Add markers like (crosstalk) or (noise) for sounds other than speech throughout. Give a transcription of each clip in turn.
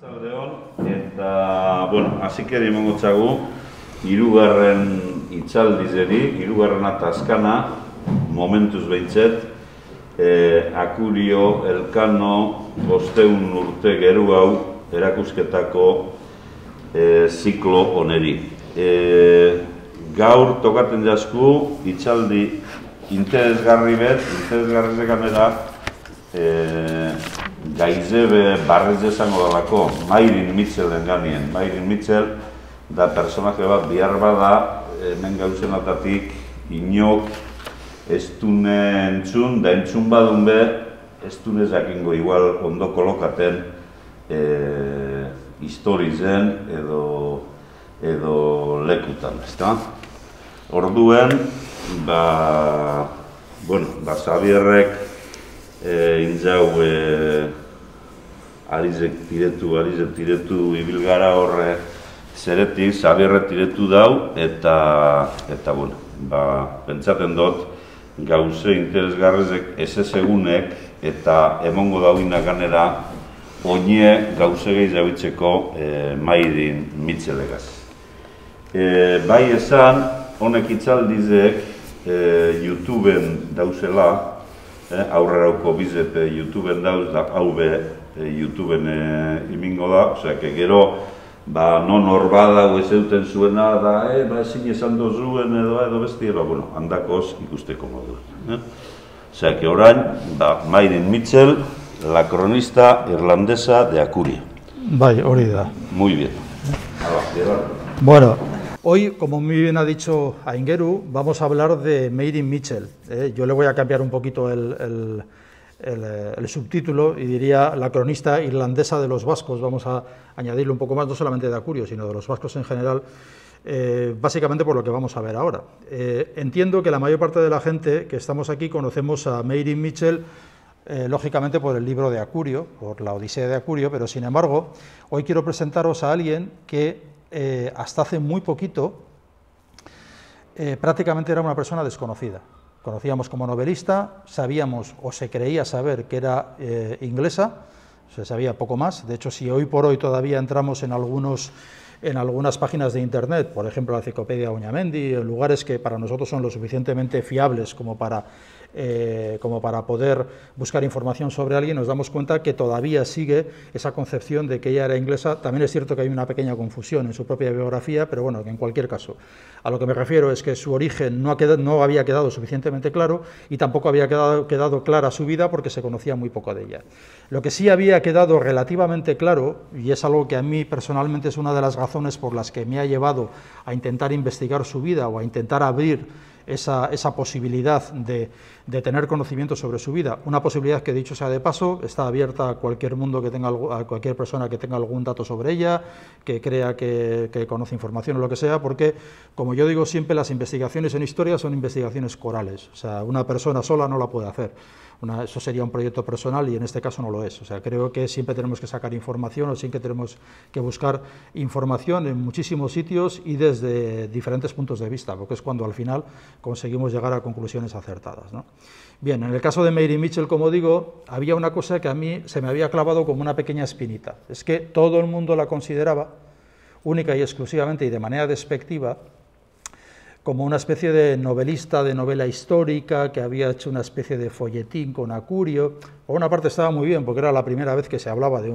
Zaudeon, eta, bueno, ere emango txagu, irugarren itxaldizeri, irugarren atazkana, momentuz behintzet, e, eh, Akurio Elkano bosteun urte geru hau erakusketako e, ziklo oneri. E, gaur tokaten jasku itxaldi interesgarri bet, interesgarri zekan gaizebe barrez esango dalako, Mairin Mitchell ganien Mairin Mitchell da personaje bat bihar bada, hemen gauzen atatik, inok, ez dune entzun, da entzun badun be, ez dune zakingo igual ondo kolokaten e, histori zen edo, edo lekutan, ez da? Orduen, ba, bueno, ba, e, arizek tiretu, arizek tiretu, ibilgara horre zeretik, zabierre tiretu dau, eta, eta bueno, ba, pentsaten dut, gauze interesgarrezek, ez ez eta emongo dauginak ganera, onie gauze gehi zabitzeko e, eh, maidin mitzelegaz. E, eh, bai esan, honek itzaldizek, e, eh, youtube dauzela, aurrerauko bizepe YouTube-en dauz, da, hau Eh, YouTube YouTubeen e, eh, imingo da, sea que gero, ba, non horbada hau ez euten zuena, da, eh, ba, ezin esan dozuen edo, anda cos y que usted ikusteko modu. Eh. ...o sea que orain, ...va Mayrin Mitchell, la cronista irlandesa de Acuria. Bai, hori Muy bien. Bueno, hoy, como muy bien ha dicho Aingeru, vamos a hablar de Mayrin Mitchell. yo le voy a cambiar un poquito el, el eh, el, subtítulo y diría la cronista irlandesa de los vascos, vamos a añadirle un poco más, no solamente de Acurio, sino de los vascos en general, eh, básicamente por lo que vamos a ver ahora. Eh, entiendo que la mayor parte de la gente que estamos aquí conocemos a Mary Mitchell, lógicamente por el libro de Acurio, por la Odisea de Acurio, pero sin embargo, hoy quiero presentaros a alguien que hasta hace muy poquito prácticamente era una persona desconocida conocíamos como novelista, sabíamos o se creía saber que era eh, inglesa, se sabía poco más. De hecho, si hoy por hoy todavía entramos en algunos en algunas páginas de internet, por ejemplo la enciclopedia Uñamendi, en lugares que para nosotros son lo suficientemente fiables como para eh, como para poder buscar información sobre alguien, nos damos cuenta que todavía sigue esa concepción de que ella era inglesa. También es cierto que hay una pequeña confusión en su propia biografía, pero bueno, en cualquier caso. A lo que me refiero es que su origen no, había quedado suficientemente claro y tampoco había quedado, clara su vida porque se conocía muy poco de ella. Lo que sí había quedado relativamente claro, y es algo que a mí personalmente es una de las razones por las que me ha llevado a intentar investigar su vida o a intentar abrir esa, posibilidad de, de tener conocimiento sobre su vida. Una posibilidad que, dicho sea de paso, está abierta a cualquier mundo que tenga, a cualquier persona que tenga algún dato sobre ella, que crea que, conoce información o lo que sea, porque, como yo digo siempre, las investigaciones en historia son investigaciones corales. O sea, una persona sola no la puede hacer. eso sería un proyecto personal y en este caso no lo es. O sea, creo que siempre tenemos que sacar información o siempre tenemos que buscar información en muchísimos sitios y desde diferentes puntos de vista, porque es cuando al final conseguimos llegar a conclusiones acertadas. Bien, en el caso de Mary Mitchell, como digo, había una cosa que a mí se me había clavado como una pequeña espinita. Es que todo el mundo la consideraba, única y exclusivamente y de manera despectiva, como una especie de novelista de novela histórica que había hecho una especie de folletín con Acurio. Por una parte estaba muy bien porque era la primera vez que se hablaba de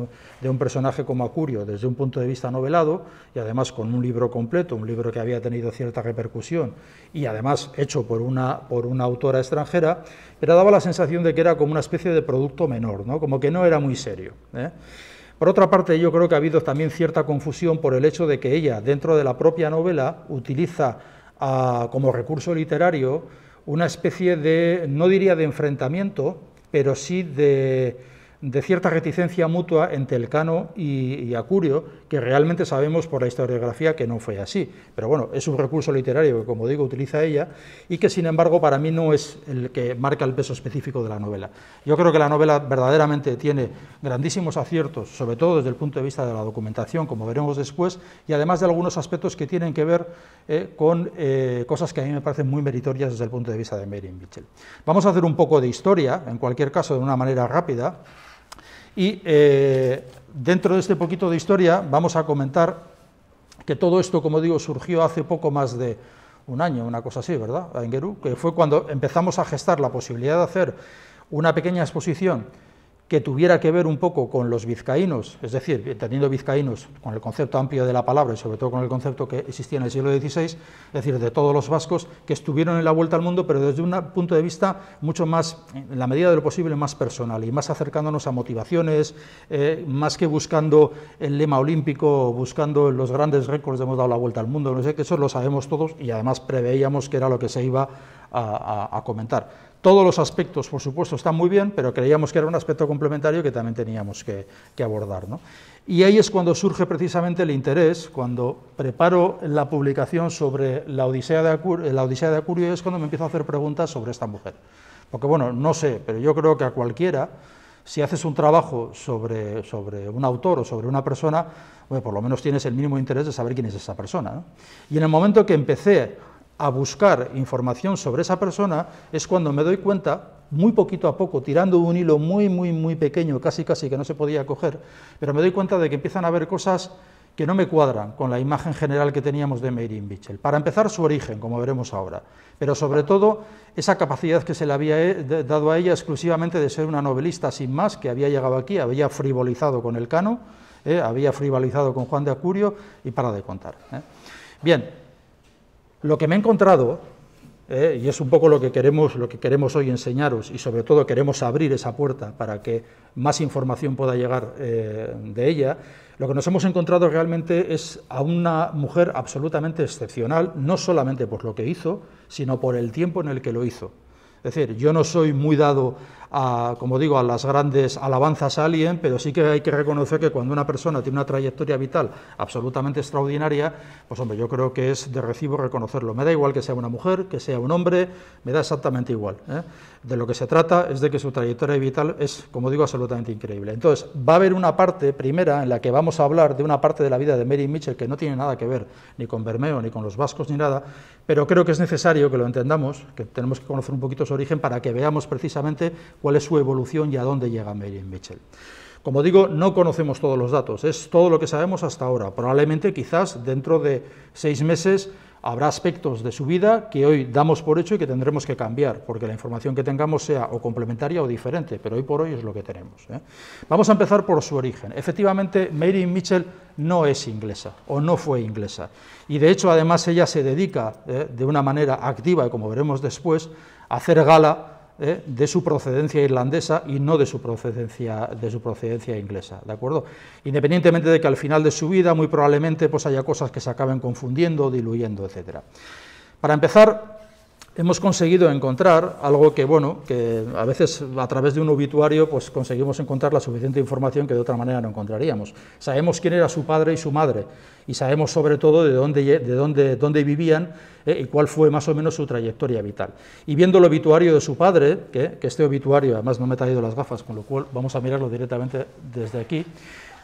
un, personaje como Acurio desde un punto de vista novelado y además con un libro completo, un libro que había tenido cierta repercusión y además hecho por una, por una autora extranjera, pero daba la sensación de que era como una especie de producto menor, ¿no? como que no era muy serio. ¿eh? Por otra parte, yo creo que ha habido también cierta confusión por el hecho de que ella, dentro de la propia novela, utiliza como recurso literario una especie de, no diría de enfrentamiento, pero sí de de cierta reticencia mutua entre Elcano y, y, Acurio, que realmente sabemos por la historiografía que no fue así. Pero bueno, es un recurso literario que, como digo, utiliza ella y que, sin embargo, para mí no es el que marca el peso específico de la novela. Yo creo que la novela verdaderamente tiene grandísimos aciertos, sobre todo desde el punto de vista de la documentación, como veremos después, y además de algunos aspectos que tienen que ver eh, con eh, cosas que a mí me parecen muy meritorias desde el punto de vista de Mary Mitchell. Vamos a hacer un poco de historia, en cualquier caso, de una manera rápida. Y eh, dentro de este poquito de historia vamos a comentar que todo esto, como digo, surgió hace poco más de un año, una cosa así, ¿verdad, En Gerú, Que fue cuando empezamos a gestar la posibilidad de hacer una pequeña exposición que tuviera que ver un poco con los vizcaínos, es decir, entendiendo vizcaínos con el concepto amplio de la palabra y sobre todo con el concepto que existía en el siglo XVI, es decir, de todos los vascos que estuvieron en la vuelta al mundo, pero desde un punto de vista mucho más, en la medida de lo posible, más personal y más acercándonos a motivaciones, eh, más que buscando el lema olímpico, buscando los grandes récords de hemos dado la vuelta al mundo, no sé, que eso lo sabemos todos y además preveíamos que era lo que se iba a comentar todos los aspectos, por supuesto, están muy bien, pero creíamos que era un aspecto complementario que también teníamos que, abordar. Y ahí es cuando surge precisamente el interés, cuando preparo la publicación sobre la Odisea de Acurio, la Odisea de es cuando me empiezo a hacer preguntas sobre esta mujer. Porque bueno, no sé, pero yo creo que a cualquiera, si haces un trabajo sobre, sobre un autor o sobre una persona, por lo menos tienes el mínimo interés de saber quién es esa persona. Y en el momento que empecé a buscar información sobre esa persona, es cuando me doy cuenta, muy poquito a poco, tirando un hilo muy, muy, muy pequeño, casi, casi que no se podía coger, pero me doy cuenta de que empiezan a haber cosas que no me cuadran con la imagen general que teníamos de Meirin Mitchell. Para empezar, su origen, como veremos ahora, pero sobre todo esa capacidad que se le había eh, dado a ella exclusivamente de ser una novelista sin más, que había llegado aquí, había frivolizado con el cano, eh, había frivolizado con Juan de Acurio y para de contar. Eh. Bien, lo que me he encontrado, eh, y es un poco lo que, queremos, lo que queremos hoy enseñaros, y sobre todo queremos abrir esa puerta para que más información pueda llegar eh, de ella, lo que nos hemos encontrado realmente es a una mujer absolutamente excepcional, no solamente por lo que hizo, sino por el tiempo en el que lo hizo. Es decir, yo no soy muy dado a, como digo, a las grandes alabanzas a alguien, pero sí que hay que reconocer que cuando una persona tiene una trayectoria vital absolutamente extraordinaria, pues hombre, yo creo que es de recibo reconocerlo. Me da igual que sea una mujer, que sea un hombre, me da exactamente igual. ¿eh? De lo que se trata es de que su trayectoria vital es, como digo, absolutamente increíble. Entonces, va a haber una parte primera en la que vamos a hablar de una parte de la vida de Mary Mitchell que no tiene nada que ver ni con Bermeo, ni con los vascos, ni nada, pero creo que es necesario que lo entendamos, que tenemos que conocer un poquito su origen para que veamos precisamente cuál es su evolución y a dónde llega Mary Mitchell. Como digo, no conocemos todos los datos, es todo lo que sabemos hasta ahora. Probablemente, quizás, dentro de seis meses habrá aspectos de su vida que hoy damos por hecho y que tendremos que cambiar, porque la información que tengamos sea o complementaria o diferente, pero hoy por hoy es lo que tenemos. ¿eh? Vamos a empezar por su origen. Efectivamente, Mary Mitchell no es inglesa o no fue inglesa. Y de hecho, además, ella se dedica ¿eh? de una manera activa, y como veremos después, a hacer gala ¿eh? de su procedencia irlandesa y no de su procedencia, de su procedencia inglesa, ¿de acuerdo? Independientemente de que al final de su vida muy probablemente pues, haya cosas que se acaben confundiendo, diluyendo, etcétera Para empezar, hemos conseguido encontrar algo que, bueno, que a veces a través de un obituario pues conseguimos encontrar la suficiente información que de otra manera no encontraríamos. Sabemos quién era su padre y su madre y sabemos sobre todo de dónde, de dónde, dónde vivían eh, y cuál fue más o menos su trayectoria vital. Y viendo el obituario de su padre, que, que este obituario, además no me he traído las gafas, con lo cual vamos a mirarlo directamente desde aquí,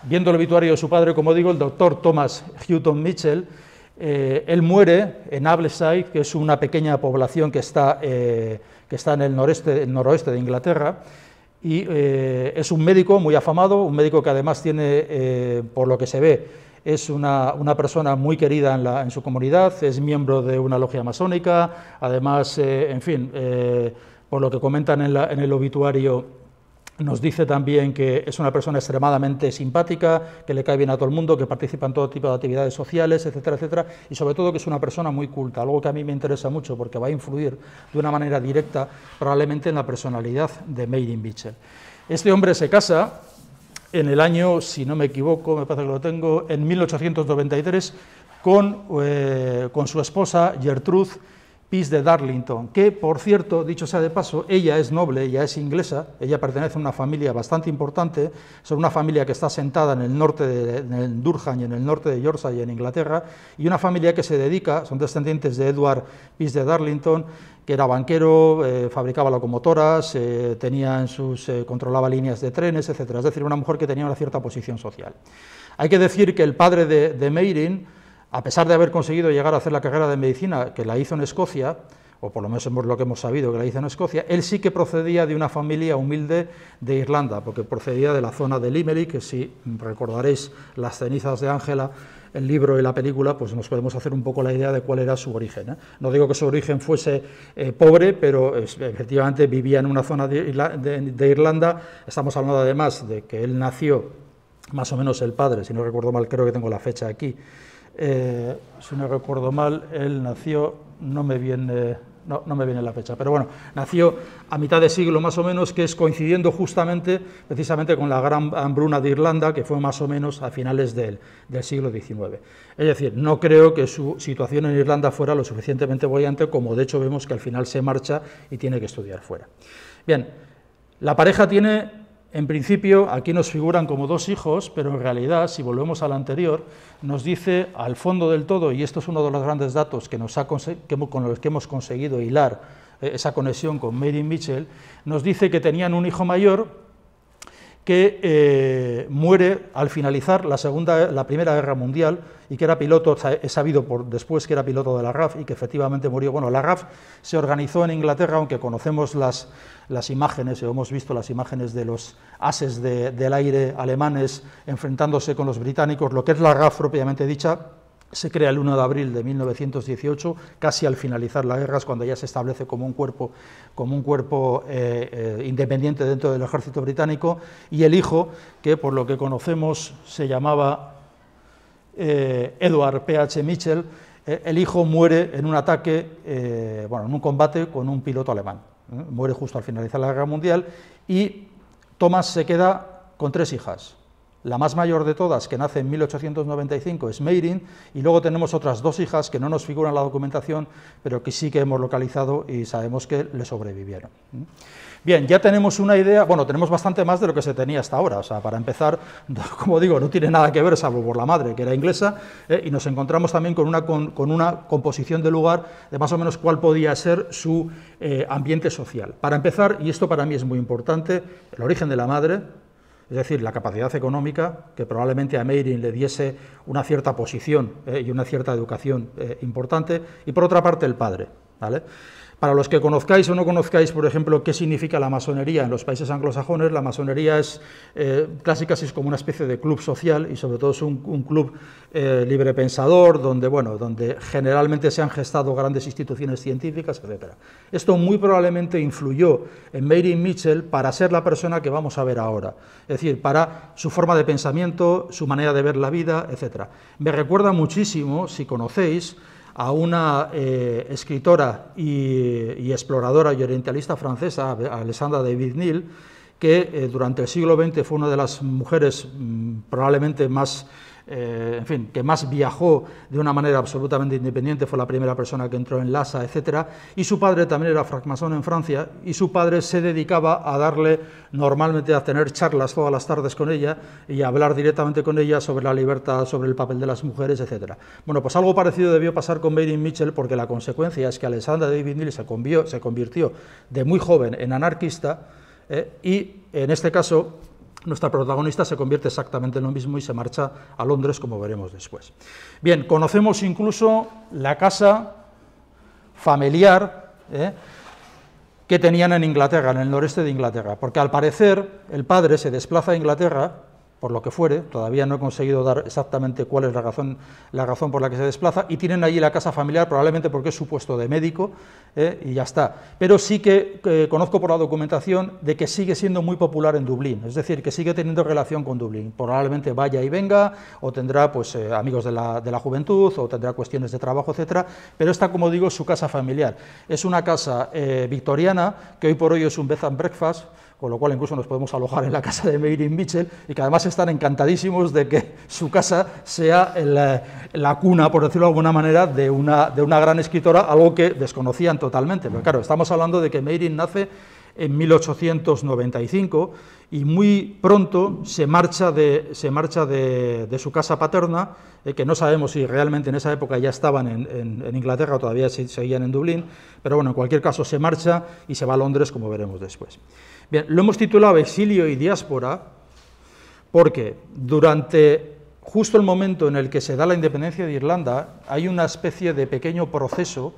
viendo el obituario de su padre, como digo, el doctor Thomas Houghton Mitchell, eh, él muere en Ableside, que es una pequeña población que está, eh, que está en el, noreste, noroeste de Inglaterra, y eh, es un médico muy afamado, un médico que además tiene, por lo que se ve, es una, una persona muy querida en, la, en, su comunidad, es miembro de una logia masónica, además, en fin, por lo que comentan en, en el obituario, nos dice también que es una persona extremadamente simpática, que le cae bien a todo el mundo, que participa en todo tipo de actividades sociales, etcétera, etcétera, y sobre todo que es una persona muy culta, algo que a mí me interesa mucho porque va a influir de una manera directa probablemente en la personalidad de Meirin Mitchell. Este hombre se casa en el año, si no me equivoco, me parece que lo tengo, en 1893, con, eh, con su esposa Gertrude Peace de Darlington, que por cierto, dicho sea de paso, ella es noble, ella es inglesa, ella pertenece a una familia bastante importante, son una familia que está asentada en el norte de en Durham y en el norte de Yorkshire, en Inglaterra, y una familia que se dedica, son descendientes de Edward Peace de Darlington, que era banquero, eh, fabricaba locomotoras, eh, tenía en sus, eh, controlaba líneas de trenes, etc. Es decir, una mujer que tenía una cierta posición social. Hay que decir que el padre de, de Meirin, a pesar de haber conseguido llegar a hacer la carrera de medicina que la hizo en Escocia, o por lo menos hemos, lo que hemos sabido que la hizo en Escocia, él sí que procedía de una familia humilde de Irlanda, porque procedía de la zona de Limerick, que si recordaréis las cenizas de Ángela, el libro y la película, pues nos podemos hacer un poco la idea de cuál era su origen. ¿eh? No digo que su origen fuese eh, pobre, pero efectivamente vivía en una zona de Irlanda. Estamos hablando además de que él nació, más o menos el padre, si no recuerdo mal, creo que tengo la fecha aquí, eh, si no recuerdo mal, él nació, no me viene... No, me viene la fecha, pero bueno, nació a mitad de siglo más o menos, que es coincidiendo justamente, precisamente con la gran hambruna de Irlanda, que fue más o menos a finales del, del siglo XIX. Es decir, no creo que su situación en Irlanda fuera lo suficientemente bollante, como de hecho vemos que al final se marcha y tiene que estudiar fuera. Bien, la pareja tiene en principio, aquí nos figuran como dos hijos, pero en realidad, si volvemos al anterior, nos dice al fondo del todo, y esto es uno de los grandes datos que nos con los que hemos conseguido hilar eh, esa conexión con Mary Mitchell, nos dice que tenían un hijo mayor que eh, muere al finalizar la, segunda, la Primera Guerra Mundial y que era piloto, he sabido por, después que era piloto de la RAF y que efectivamente murió. Bueno, la RAF se organizó en Inglaterra, aunque conocemos las, las imágenes, hemos visto las imágenes de los ases del aire alemanes enfrentándose con los británicos, lo que es la RAF propiamente dicha se crea el 1 de abril de 1918, casi al finalizar la guerra, es cuando ya se establece como un cuerpo, eh, eh, independiente dentro del ejército británico, y el hijo, que por lo que conocemos se llamaba eh, Edward P.H. Mitchell, el hijo muere en un ataque, bueno, en un combate con un piloto alemán. Muere justo al finalizar la guerra mundial y Thomas se queda con tres hijas, la más mayor de todas, que nace en 1895, es Meirin, y luego tenemos otras dos hijas que no nos figuran en la documentación, pero que sí que hemos localizado y sabemos que le sobrevivieron. Bien, ya tenemos una idea, bueno, tenemos bastante más de lo que se tenía hasta ahora. O sea, para empezar, (laughs) como digo, no tiene nada que ver, salvo por la madre, que era inglesa, eh, y nos encontramos también con una, composición de lugar de más o menos cuál podía ser su eh, ambiente social. Para empezar, y esto para mí es muy importante, el origen de la madre, es decir, la capacidad económica que probablemente a Meirin le diese una cierta posición eh, y una cierta educación eh, importante, y por otra parte el padre. ¿vale? Para los que conozcáis o no conozcáis, por ejemplo, qué significa la masonería en los países anglosajones, la masonería es eh, clásica, es como una especie de club social y sobre todo es un, club eh, librepensador donde, bueno, donde generalmente se han gestado grandes instituciones científicas, etc. Esto muy probablemente influyó en Mary Mitchell para ser la persona que vamos a ver ahora, es decir, para su forma de pensamiento, su manera de ver la vida, etc. Me recuerda muchísimo, si conocéis, a una eh, escritora y, exploradora y orientalista francesa, Alessandra de Neil, que eh, durante el siglo XX fue una de las mujeres mm, probablemente más eh, en fin, que más viajó de una manera absolutamente independiente, fue la primera persona que entró en Lhasa, etc. Y su padre también era francmasón en Francia, y su padre se dedicaba a darle, normalmente a tener charlas todas las tardes con ella y a hablar directamente con ella sobre la libertad, sobre el papel de las mujeres, etc. Bueno, pues algo parecido debió pasar con Mary Mitchell, porque la consecuencia es que Alexandra David Neal... se, se convirtió de muy joven en anarquista, eh, y en este caso nuestra protagonista se convierte exactamente en lo mismo y se marcha a Londres, como veremos después. Bien, conocemos incluso la casa familiar ¿eh? que tenían en Inglaterra, en el noreste de Inglaterra, porque al parecer el padre se desplaza a Inglaterra por lo que fuere, todavía no he conseguido dar exactamente cuál es la razón, la razón por la que se desplaza, y tienen allí la casa familiar probablemente porque es su puesto de médico, ¿eh? y ya está. Pero sí que conozco por la documentación de que sigue siendo muy popular en Dublín, es decir, que sigue teniendo relación con Dublín. Probablemente vaya y venga, o tendrá pues, eh, amigos de la, juventud, o tendrá cuestiones de trabajo, etcétera, pero está, como digo, su casa familiar. Es una casa eh, victoriana, que hoy por hoy es un bed and breakfast, con lo cual incluso nos podemos alojar en la casa de Meirin Mitchell, y que además están encantadísimos de que su casa sea eh, la, cuna, por decirlo de alguna manera, de una, gran escritora, algo que desconocían totalmente. Pero claro, estamos hablando de que Meirin nace en 1895 y muy pronto se marcha de, su casa paterna, eh, que no sabemos si realmente en esa época ya estaban en, Inglaterra o todavía seguían en Dublín, pero bueno, en cualquier caso se marcha y se va a Londres, como veremos después. Bien, lo hemos titulado Exilio y Diáspora porque durante justo el momento en el que se da la independencia de Irlanda hay una especie de pequeño proceso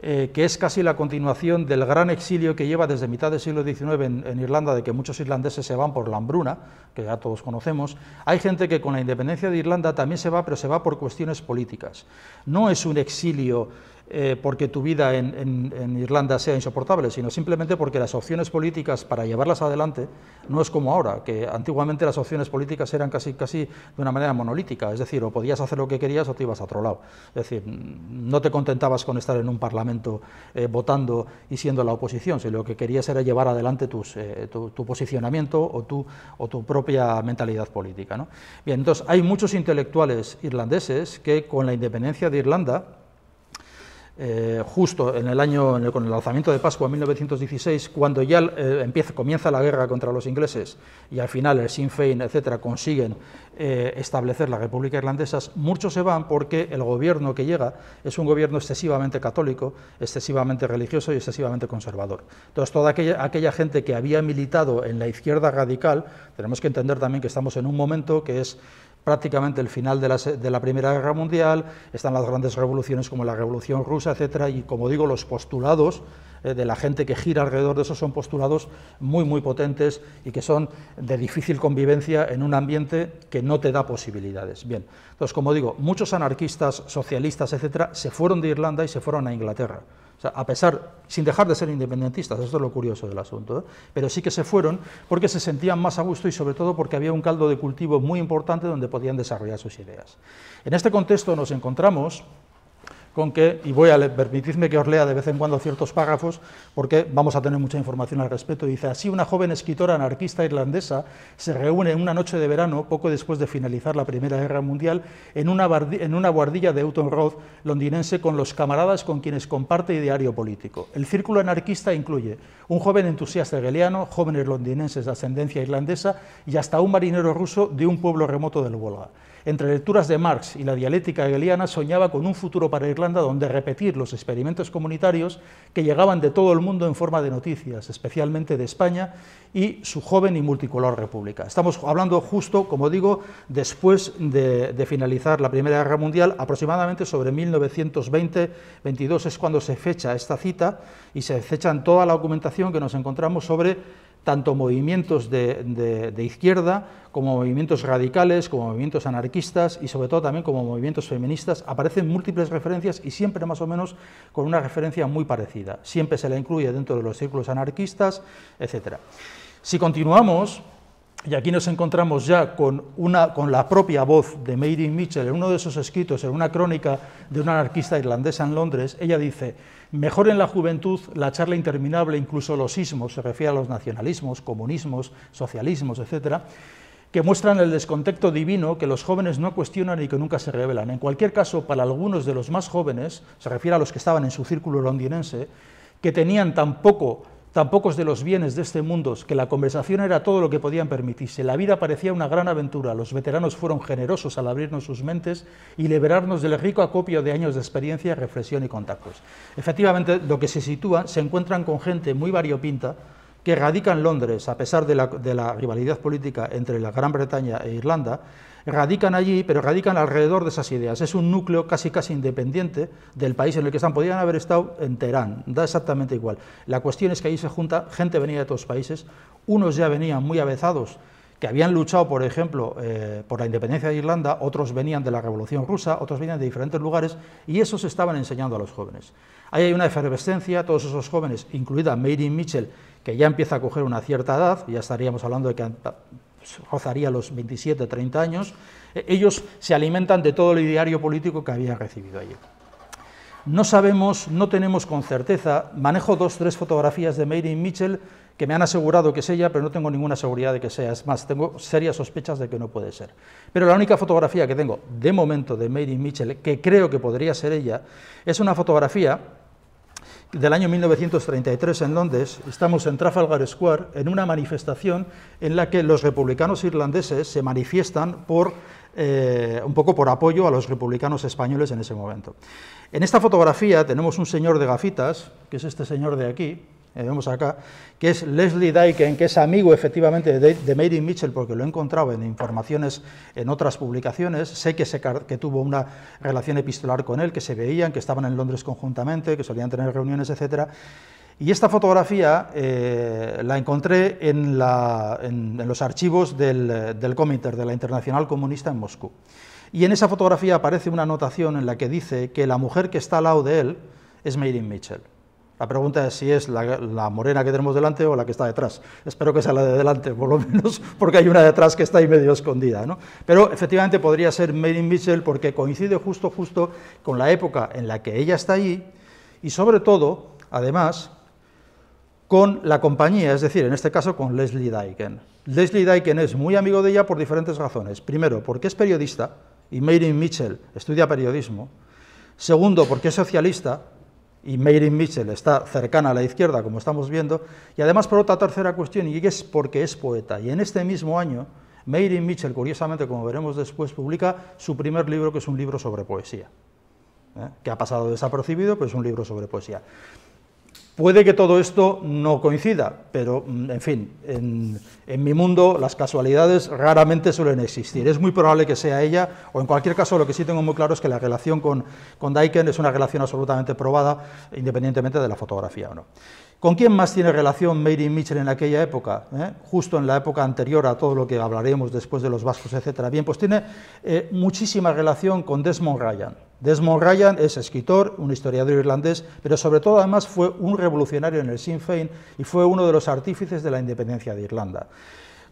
eh, que es casi la continuación del gran exilio que lleva desde mitad del siglo XIX en, en, Irlanda, de que muchos irlandeses se van por la hambruna, que ya todos conocemos. Hay gente que con la independencia de Irlanda también se va, pero se va por cuestiones políticas. No es un exilio eh, porque tu vida en, Irlanda sea insoportable, sino simplemente porque las opciones políticas para llevarlas adelante no es como ahora, que antiguamente las opciones políticas eran casi, casi de una manera monolítica, es decir, o podías hacer lo que querías o te ibas a otro lado. Es decir, mm, no te contentabas con estar en un parlamento eh, votando y siendo la oposición, sino lo que querías era llevar adelante eh, tu, tu, posicionamiento o tu, o tu propia mentalidad política. Bien, entonces hay muchos intelectuales irlandeses que con la independencia de Irlanda, eh, justo en el año, con el lanzamiento de Pascua en 1916, cuando ya eh, empieza, comienza la guerra contra los ingleses y al final el Sinn Féin, etcétera, consiguen eh, establecer la República Irlandesa, muchos se van porque el gobierno que llega es un gobierno excesivamente católico, excesivamente religioso y excesivamente conservador. Entonces, toda aquella, aquella gente que había militado en la izquierda radical, tenemos que entender también que estamos en un momento que es prácticamente el final de la, Primera Guerra Mundial, están las grandes revoluciones como la Revolución Rusa, etcétera, y como digo, los postulados eh, de la gente que gira alrededor de eso son postulados muy, muy potentes y que son de difícil convivencia en un ambiente que no te da posibilidades. Bien, entonces, como digo, muchos anarquistas, socialistas, etcétera, se fueron de Irlanda y se fueron a Inglaterra. O sea, a pesar, sin dejar de ser independentistas, esto es lo curioso del asunto, ¿eh? pero sí que se fueron porque se sentían más a gusto y sobre todo porque había un caldo de cultivo muy importante donde podían desarrollar sus ideas. En este contexto nos encontramos con y voy a permitirme que os lea de vez en cuando ciertos párrafos, porque vamos a tener mucha información al respecto, dice, así una joven escritora anarquista irlandesa se reúne en una noche de verano, poco después de finalizar la Primera Guerra Mundial, en una, en guardilla de Euton Road londinense con los camaradas con quienes comparte ideario político. El círculo anarquista incluye un joven entusiasta hegeliano, jóvenes londinenses de ascendencia irlandesa y hasta un marinero ruso de un pueblo remoto del Volga entre lecturas de Marx y la dialéctica hegeliana, soñaba con un futuro para Irlanda donde repetir los experimentos comunitarios que llegaban de todo el mundo en forma de noticias, especialmente de España y su joven y multicolor república. Estamos hablando justo, como digo, después de, finalizar la Primera Guerra Mundial, aproximadamente sobre 1920-22 es cuando se fecha esta cita y se en toda la documentación que nos encontramos sobre tanto movimientos de, izquierda como movimientos radicales, como movimientos anarquistas y sobre todo también como movimientos feministas, aparecen múltiples referencias y siempre más o menos con una referencia muy parecida. Siempre se la incluye dentro de los círculos anarquistas, etc. Si continuamos, y aquí nos encontramos ya con, la propia voz de Mary Mitchell en uno de sus escritos, en una crónica de una anarquista irlandesa en Londres, ella dice, mejor en la juventud la charla interminable, incluso los sismos, se refiere a los nacionalismos, comunismos, socialismos, etcétera, que muestran el descontecto divino que los jóvenes no cuestionan y que nunca se revelan. En cualquier caso, para algunos de los más jóvenes, se refiere a los que estaban en su círculo londinense, que tenían tan poco tampoco es de los bienes de este mundo, que la conversación era todo lo que podían permitirse. La vida parecía una gran aventura. Los veteranos fueron generosos al abrirnos sus mentes y liberarnos del rico acopio de años de experiencia, reflexión y contactos. Efectivamente, lo que se sitúa, se encuentran con gente muy variopinta que radica en Londres, a pesar de la, de la rivalidad política entre la Gran Bretaña e Irlanda, radican allí, pero radican alrededor de esas ideas. Es un núcleo casi casi independiente del país en el que están. Podrían haber estado en Teherán, da exactamente igual. La cuestión es que ahí se junta gente venida de todos los países, unos ya venían muy avezados que habían luchado, por ejemplo, eh, por la independencia de Irlanda, otros venían de la Revolución Rusa, otros venían de diferentes lugares, y esos estaban enseñando a los jóvenes. Ahí hay una efervescencia, todos esos jóvenes, incluida Mary Mitchell, que ya empieza a coger una cierta edad, ya estaríamos hablando de que rozaría los 27, 30 años, eh, ellos se alimentan de todo el ideario político que había recibido allí. No sabemos, no tenemos con certeza, manejo dos, tres fotografías de Mary Mitchell que me han asegurado que es ella, pero no tengo ninguna seguridad de que sea, es más, tengo serias sospechas de que no puede ser. Pero la única fotografía que tengo de momento de Mary Mitchell, que creo que podría ser ella, es una fotografía del año 1933 en Londres, estamos en Trafalgar Square, en una manifestación en la que los republicanos irlandeses se manifiestan por, eh, un poco por apoyo a los republicanos españoles en ese momento. En esta fotografía tenemos un señor de gafitas, que es este señor de aquí, eh, vemos acá, que es Leslie Dyken, que es amigo efectivamente de, de Mary Mitchell, porque lo he encontrado en informaciones en otras publicaciones, sé que, tuvo una relación epistolar con él, que se veían, que estaban en Londres conjuntamente, que solían tener reuniones, etc. Y esta fotografía eh, la encontré en, los archivos del, Comité de la Internacional Comunista en Moscú. Y en esa fotografía aparece una anotación en la que dice que la mujer que está al lado de él es Mary Mitchell. La pregunta es si es la, morena que tenemos delante o la que está detrás. Espero que sea la de delante, por lo menos, (laughs) porque hay una detrás que está ahí medio escondida. Pero efectivamente podría ser Mary Mitchell porque coincide justo, justo con la época en la que ella está allí y sobre todo, además, con la compañía, es decir, en este caso con Leslie Dyken. Leslie Dyken es muy amigo de ella por diferentes razones. Primero, porque es periodista y Mary Mitchell estudia periodismo. Segundo, porque es socialista y Meirin Mitchell está cercana a la izquierda, como estamos viendo, y además por otra tercera cuestión, y es porque es poeta. Y en este mismo año, Meirin Mitchell, curiosamente, como veremos después, publica su primer libro, que es un libro sobre poesía, ¿eh? que ha pasado desapercibido, pero es un libro sobre poesía. Puede que todo esto no coincida, pero mm, en fin, en, mi mundo las casualidades raramente suelen existir. Es muy probable que sea ella, o en cualquier caso lo que sí tengo muy claro es que la relación con, con Daiken es una relación absolutamente probada, independientemente de la fotografía o no. ¿Con quién más tiene relación Mary Mitchell en aquella época? ¿Eh? Justo en la época anterior a todo lo que hablaremos después de los vascos, etc. Bien, pues tiene eh, muchísima relación con Desmond Ryan. Desmond Ryan es escritor, un historiador irlandés, pero sobre todo además fue un revolucionario en el Sinn Féin y fue uno de los artífices de la independencia de Irlanda.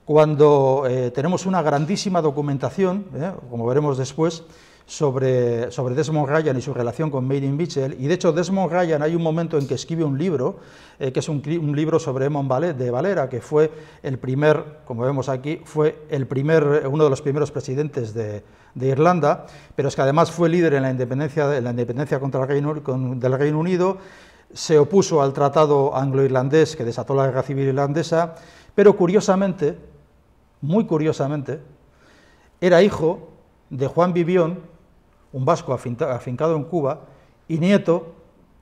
Cuando eh, tenemos una grandísima documentación, como veremos después, sobre, sobre Desmond Ryan y su relación con Maiden Mitchell, y de hecho Desmond Ryan hay un momento en que escribe un libro, eh, que es un, libro sobre Edmond de Valera, que fue el primer, como vemos aquí, fue el primer, uno de los primeros presidentes de, Irlanda, pero es que además fue líder en la independencia, en la independencia contra el Reino, Reino Unido, se opuso al tratado anglo-irlandés que desató la guerra civil irlandesa, pero curiosamente, muy curiosamente, era hijo de Juan Vivión, un vasco afincado en Cuba, y nieto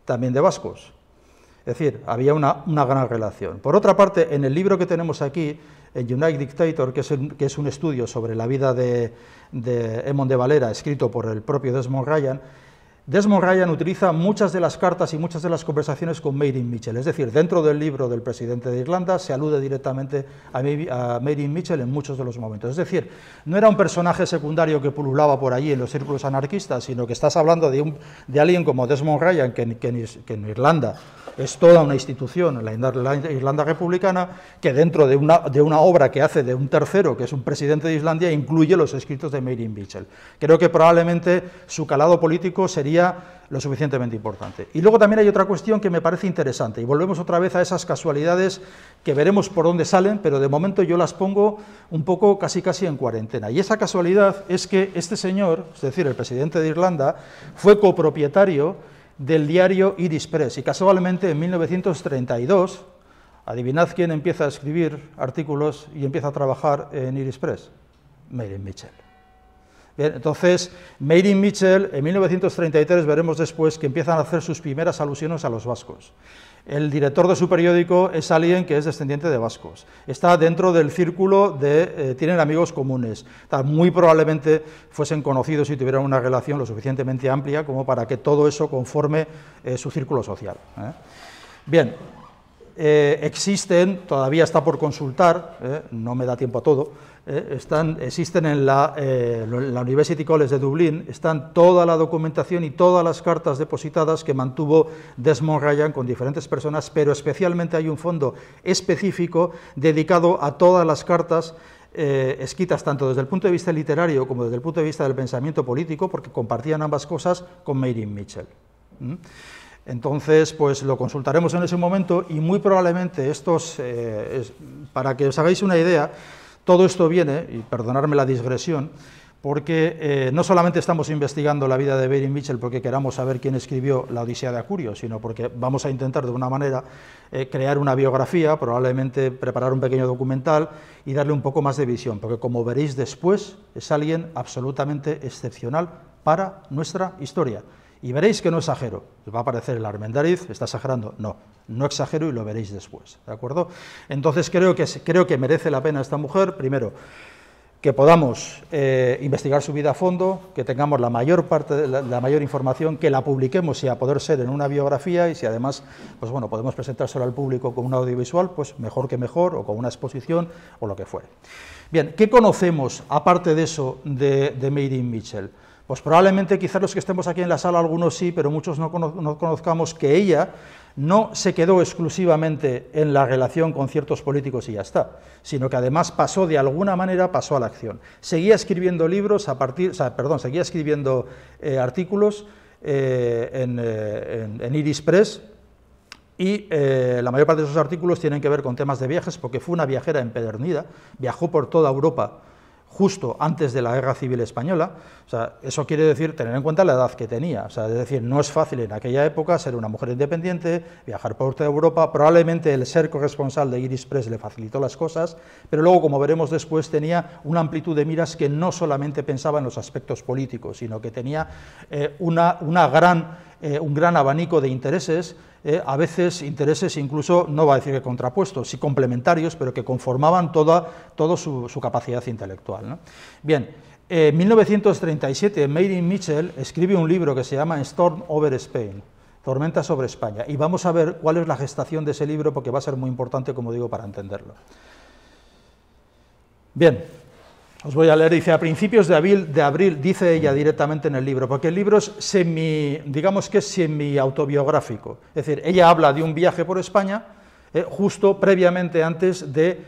también de vascos. Es decir, había una, gran relación. Por otra parte, en el libro que tenemos aquí, en United Dictator, que es, un estudio sobre la vida de, de de Valera, escrito por el propio Desmond Ryan, Desmond Ryan utiliza muchas de las cartas y muchas de las conversaciones con Mary Mitchell. Es decir, dentro del libro del presidente de Irlanda se alude directamente a Marin Mitchell en muchos de los momentos. Es decir, no era un personaje secundario que pululaba por allí en los círculos anarquistas, sino que estás hablando de, alguien como Desmond Ryan, que en Irlanda es toda una institución, en la Irlanda republicana, que dentro de una, de una obra que hace de un tercero, que es un presidente de Islandia, incluye los escritos de Meirin Mitchell. Creo que probablemente su calado político sería lo suficientemente importante. Y luego también hay otra cuestión que me parece interesante, y volvemos otra vez a esas casualidades que veremos por dónde salen, pero de momento yo las pongo un poco casi casi en cuarentena. Y esa casualidad es que este señor, es decir, el presidente de Irlanda, fue copropietario del diario Iris Press. Y casualmente en 1932, adivinad quién empieza a escribir artículos y empieza a trabajar en Iris Press. Mary Mitchell. entonces, Mary Mitchell, en 1933, veremos después que empiezan a hacer sus primeras alusiones a los vascos. El director de su periódico es alguien que es descendiente de vascos. Está dentro del círculo de... Eh, tienen amigos comunes. Muy probablemente fuesen conocidos y tuvieran una relación lo suficientemente amplia como para que todo eso conforme eh, su círculo social. ¿eh? Bien, existen, todavía está por consultar, no me da tiempo a todo, eh, existen en eh, la, University College de Dublín, están toda la documentación y todas las cartas depositadas que mantuvo Desmond Ryan con diferentes personas, pero especialmente hay un fondo específico dedicado a todas las cartas eh, escritas tanto desde el punto de vista literario como desde el punto de vista del pensamiento político, porque compartían ambas cosas con Mary Mitchell. Entonces, pues lo consultaremos en ese momento y muy probablemente estos, para que os hagáis una idea, todo esto viene, y perdonarme la digresión, porque eh, no solamente estamos investigando la vida de Bering Mitchell porque queramos saber quién escribió la Odisea de Acurio, sino porque vamos a intentar de una manera eh, crear una biografía, probablemente preparar un pequeño documental y darle un poco más de visión, porque como veréis después es alguien absolutamente excepcional para nuestra historia y veréis que no exagero. Va a aparecer el armendariz, está exagerando. No, no exagero y lo veréis después. ¿De acuerdo? Entonces creo que, creo que merece la pena esta mujer, primero, que podamos eh, investigar su vida a fondo, que tengamos la mayor parte, la, mayor información, que la publiquemos y a poder ser en una biografía y si además, pues bueno, podemos presentársela al público con un audiovisual, pues mejor que mejor, o con una exposición, o lo que fuere. Bien, ¿qué conocemos, aparte de eso, de, de Mitchell? Pues probablemente quizás los que estemos aquí en la sala, algunos sí, pero muchos no, conozcamos que ella no se quedó exclusivamente en la relación con ciertos políticos y ya está, sino que además pasó de alguna manera, pasó a la acción. Seguía escribiendo libros a partir, perdón, seguía escribiendo eh, artículos eh, en, eh, Iris Press, y la mayor parte de esos artículos tienen que ver con temas de viajes, porque fue una viajera empedernida, viajó por toda Europa justo antes de la Guerra Civil Española, sea, eso quiere decir tener en cuenta la edad que tenía, es decir, no es fácil en aquella época ser una mujer independiente, viajar por toda Europa, probablemente el ser corresponsal de Iris Press le facilitó las cosas, pero luego, como veremos después, tenía una amplitud de miras que no solamente pensaba en los aspectos políticos, sino que tenía eh, una, eh, un gran abanico de intereses, eh, a veces intereses incluso, no va a decir que contrapuestos, sí complementarios, pero que conformaban toda, toda su, capacidad intelectual. Bien, en 1937 Meirin Mitchell escribe un libro que se llama Storm over Spain, Tormenta sobre España, y vamos a ver cuál es la gestación de ese libro porque va a ser muy importante, como digo, para entenderlo. Bien, os voy a leer, dice, a principios de abril, de abril, dice ella directamente en el libro, porque el libro es semi, digamos que es semi autobiográfico. Es decir, ella habla de un viaje por España eh, justo previamente antes eh,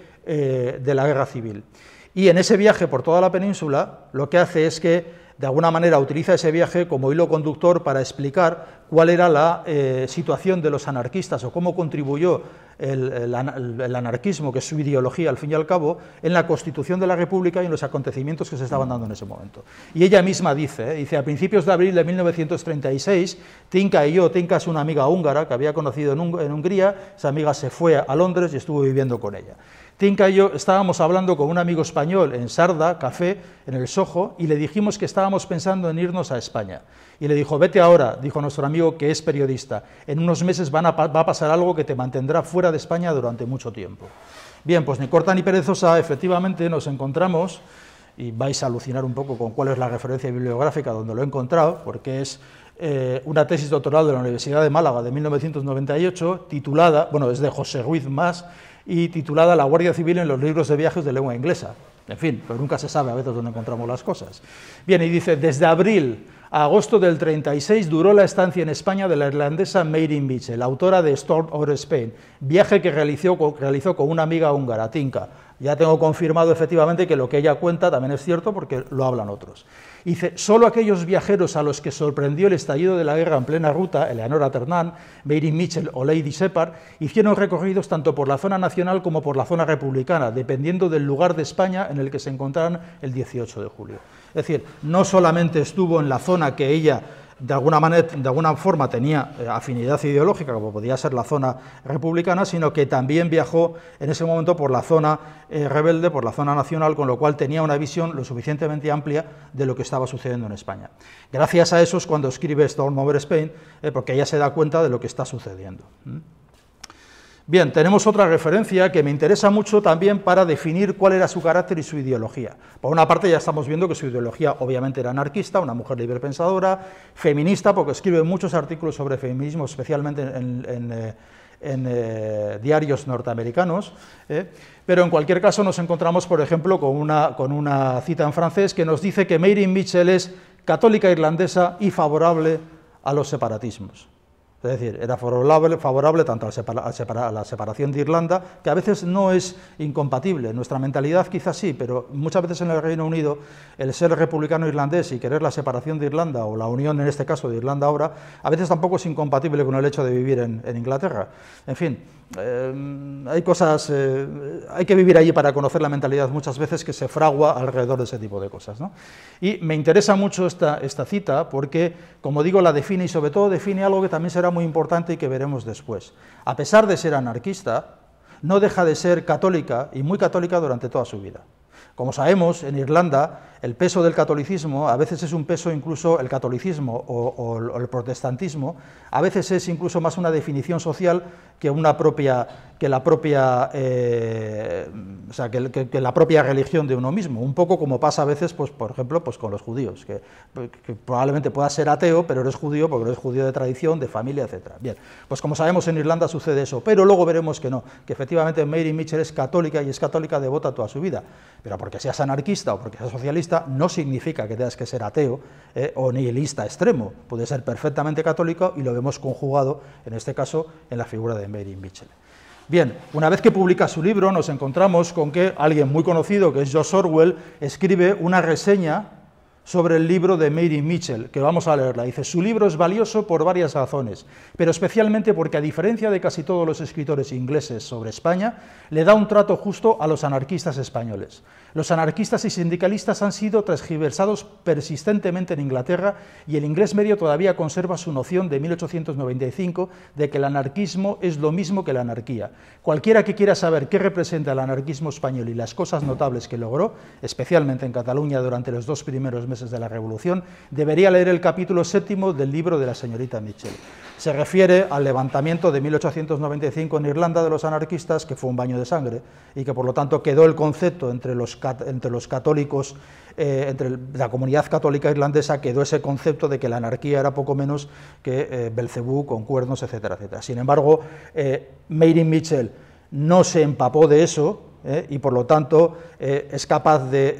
de la guerra civil. Y en ese viaje por toda la península, lo que hace es que de alguna manera utiliza ese viaje como hilo conductor para explicar cuál era la eh, situación de los anarquistas o cómo contribuyó el, anarquismo, que es su ideología al fin y al cabo, en la constitución de la República y en los acontecimientos que se estaban dando en ese momento. Y ella misma dice, eh, dice, a principios de abril de 1936, Tinka y yo, Tinka es una amiga húngara que había conocido en, en Hungría, esa amiga se fue a Londres y estuvo viviendo con ella. Tinka y yo estábamos hablando con un amigo español en Sarda, Café, en el Sojo, y le dijimos que estábamos pensando en irnos a España. Y le dijo, vete ahora, dijo nuestro amigo que es periodista, en unos meses va a pasar algo que te mantendrá fuera de España durante mucho tiempo. Bien, pues ni corta ni perezosa, efectivamente nos encontramos, y vais a alucinar un poco con cuál es la referencia bibliográfica donde lo he encontrado, porque es eh, una tesis doctoral de la Universidad de Málaga de 1998, titulada, bueno, es de José Ruiz Más, y titulada La Guardia Civil en los libros de viajes de lengua inglesa. En fin, pero nunca se sabe a veces dónde encontramos las cosas. Bien, y dice, desde abril a agosto del 36 duró la estancia en España de la irlandesa Mary Mitchell, autora de Storm Over Spain, viaje que realizó, realizó con una amiga húngara, Tinka. Ya tengo confirmado efectivamente que lo que ella cuenta también es cierto porque lo hablan otros dice, solo aquellos viajeros a los que sorprendió el estallido de la guerra en plena ruta, Eleanora Ternán, Mary Mitchell o Lady Shepard, hicieron recorridos tanto por la zona nacional como por la zona republicana, dependiendo del lugar de España en el que se encontraran el 18 de julio. Es decir, no solamente estuvo en la zona que ella de alguna, manera, de alguna forma tenía eh, afinidad ideológica, como podía ser la zona republicana, sino que también viajó en ese momento por la zona eh, rebelde, por la zona nacional, con lo cual tenía una visión lo suficientemente amplia de lo que estaba sucediendo en España. Gracias a eso es cuando escribe Storm Over Spain, eh, porque ella se da cuenta de lo que está sucediendo. Bien, tenemos otra referencia que me interesa mucho también para definir cuál era su carácter y su ideología. Por una parte ya estamos viendo que su ideología obviamente era anarquista, una mujer librepensadora, feminista, porque escribe muchos artículos sobre feminismo, especialmente en, eh, eh, diarios norteamericanos, ¿eh? pero en cualquier caso nos encontramos, por ejemplo, con una, con una cita en francés que nos dice que Mary Mitchell es católica irlandesa y favorable a los separatismos. Es decir, era favorable, favorable tanto a, la separación de Irlanda, que a veces no es incompatible. Nuestra mentalidad quizás sí, pero muchas veces en el Reino Unido el ser republicano irlandés y querer la separación de Irlanda, o la unión en este caso de Irlanda ahora, a veces tampoco es incompatible con el hecho de vivir en, Inglaterra. En fin, eh, hay cosas, eh, hay que vivir allí para conocer la mentalidad muchas veces que se fragua alrededor de ese tipo de cosas. Y me interesa mucho esta, esta cita porque, como digo, la define y sobre todo define algo que también será muy importante y que veremos después. A pesar de ser anarquista, no deja de ser católica y muy católica durante toda su vida. Como sabemos, en Irlanda el peso del catolicismo, a veces es un peso incluso el catolicismo o, el protestantismo, a veces es incluso más una definición social que una propia que la propia eh, o sea, que, la propia religión de uno mismo, un poco como pasa a veces, pues por ejemplo, pues con los judíos, que, probablemente pueda ser ateo, pero eres judío porque eres judío de tradición, de familia, etcétera. Bien, pues como sabemos en Irlanda sucede eso, pero luego veremos que no, que efectivamente Mary Mitchell es católica y es católica devota toda su vida, pero porque seas anarquista o porque seas socialista no significa que tengas que ser ateo eh, o nihilista extremo. Puede ser perfectamente católico y lo vemos conjugado, en este caso, en la figura de Mary Mitchell. Bien, una vez que publica su libro, nos encontramos con que alguien muy conocido, que es George Orwell, escribe una reseña sobre el libro de Mary Mitchell, que vamos a leerla. Dice, su libro es valioso por varias razones, pero especialmente porque, a diferencia de casi todos los escritores ingleses sobre España, le da un trato justo a los anarquistas españoles. Los anarquistas y sindicalistas han sido transgiversados persistentemente en Inglaterra y el inglés medio todavía conserva su noción de 1895 de que el anarquismo es lo mismo que la anarquía. Cualquiera que quiera saber qué representa el anarquismo español y las cosas notables que logró, especialmente en Cataluña durante los dos primeros meses de la Revolución, debería leer el capítulo séptimo del libro de la señorita Mitchell se refiere al levantamiento de 1895 en Irlanda de los anarquistas, que fue un baño de sangre, y que por lo tanto quedó el concepto entre los, entre los católicos, eh, entre la comunidad católica irlandesa, quedó ese concepto de que la anarquía era poco menos que eh, Belcebú con cuernos, etcétera, etcétera. Sin embargo, eh, Mitchell no se empapó de eso, ¿eh? y por lo tanto eh, es capaz de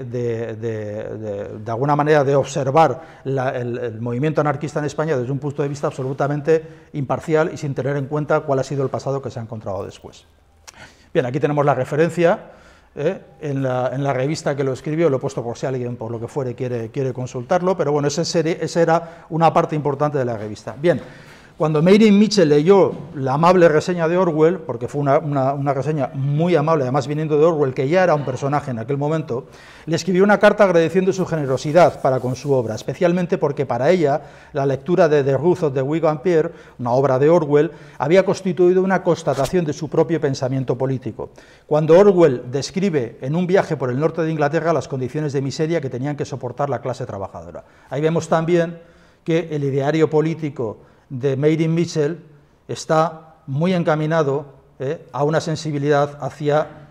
de, alguna manera de observar el, movimiento anarquista en España desde un punto de vista absolutamente imparcial y sin tener en cuenta cuál ha sido el pasado que se ha encontrado después. Bien, aquí tenemos la referencia. ¿eh? En, la, revista que lo escribió, lo he puesto por si alguien, por lo que fuere, quiere, consultarlo, pero bueno, esa era una parte importante de la revista. Bien, cuando Mary Mitchell leyó la amable reseña de Orwell, porque fue una, reseña muy amable, además viniendo de Orwell, que ya era un personaje en aquel momento, le escribió una carta agradeciendo su generosidad para con su obra, especialmente porque para ella la lectura de The Ruth of the Wigan una obra de Orwell, había constituido una constatación de su propio pensamiento político. Cuando Orwell describe en un viaje por el norte de Inglaterra las condiciones de miseria que tenían que soportar la clase trabajadora. Ahí vemos también que el ideario político de Made Mitchell está muy encaminado eh, a una sensibilidad hacia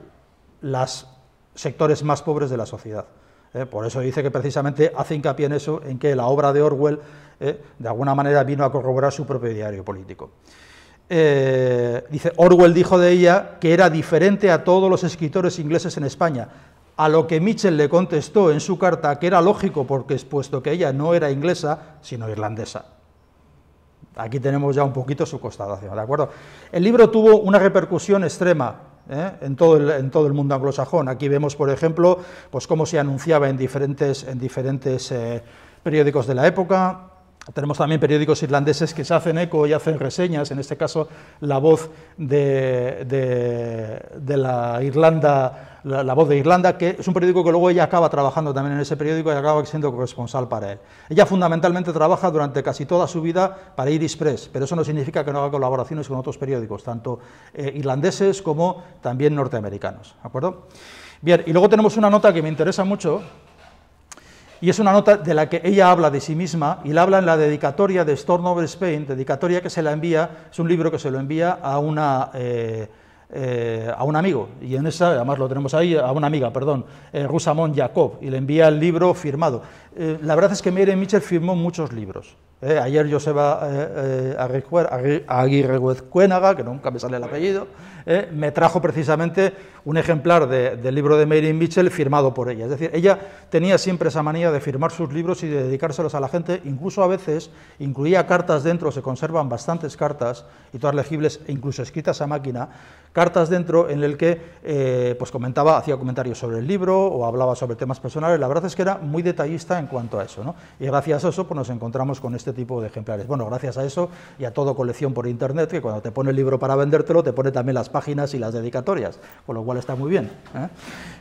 los sectores más pobres de la sociedad. Eh. por eso dice que precisamente hace hincapié en eso, en que la obra de Orwell eh, de alguna manera vino a corroborar su propio diario político. dice, Orwell dijo de ella que era diferente a todos los escritores ingleses en España, a lo que Mitchell le contestó en su carta que era lógico porque puesto que ella no era inglesa, sino irlandesa. Aquí tenemos ya un poquito su constatación, ¿de acuerdo? El libro tuvo una repercusión extrema ¿eh? en, todo el, mundo anglosajón. Aquí vemos, por ejemplo, pues cómo se anunciaba en diferentes, eh, periódicos de la época, tenemos también periódicos irlandeses que se hacen eco y hacen reseñas, en este caso la voz de, la Irlanda, la, voz de Irlanda, que es un periódico que luego ella acaba trabajando también en ese periódico y acaba siendo corresponsal para él. Ella fundamentalmente trabaja durante casi toda su vida para Iris Press, pero eso no significa que no haga colaboraciones con otros periódicos, tanto eh, irlandeses como también norteamericanos, acuerdo? Bien, y luego tenemos una nota que me interesa mucho, y es una nota de la que ella habla de sí misma y la habla en la dedicatoria de Storm Spain, dedicatoria que se la envía, es un libro que se lo envía a una... Eh, eh, a un amigo, y en esa, además lo tenemos ahí, a una amiga, perdón, eh, Jacob, y le envía el libro firmado. Eh, la verdad es que Mary Mitchell firmó muchos libros, eh, ayer Joseba eh, eh, Aguirre Huezcuénaga, que nunca me sale el apellido, eh, me trajo precisamente un ejemplar del libro de Mary Mitchell firmado por ella. Es decir, ella tenía siempre esa manía de firmar sus libros y de dedicárselos a la gente, incluso a veces incluía cartas dentro, se conservan bastantes cartas, y todas legibles, e incluso escritas a máquina, cartas dentro en el que eh, pues comentaba, hacía comentarios sobre el libro o hablaba sobre temas personales. La verdad es que era muy detallista en cuanto a eso, Y gracias a eso pues, nos encontramos con este este tipo de ejemplares. Bueno, gracias a eso y a todo colección por internet, que cuando te pone el libro para vendértelo, te pone también las páginas y las dedicatorias, con lo cual está muy bien. ¿eh?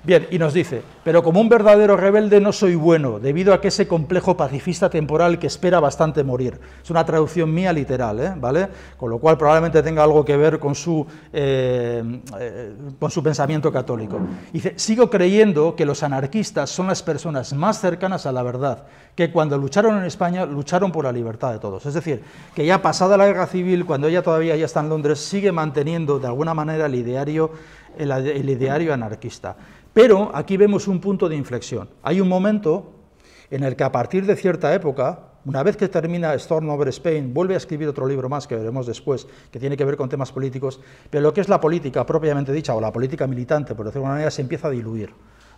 Bien, y nos dice, pero como un verdadero rebelde no soy bueno, debido a que ese complejo pacifista temporal que espera bastante morir. Es una traducción mía literal, ¿eh? ¿vale? Con lo cual probablemente tenga algo que ver con su, eh, eh, con su pensamiento católico. Dice, sigo creyendo que los anarquistas son las personas más cercanas a la verdad, que cuando lucharon en España lucharon por la libertad de todos. Es decir, que ya pasada la guerra civil, cuando ella todavía ya está en Londres, sigue manteniendo de alguna manera el ideario, el ideario anarquista. Pero aquí vemos un punto de inflexión. Hay un momento en el que a partir de cierta época, una vez que termina Storm over Spain, vuelve a escribir otro libro más que veremos después, que tiene que ver con temas políticos, pero lo que es la política propiamente dicha, o la política militante, por decirlo de alguna manera, se empieza a diluir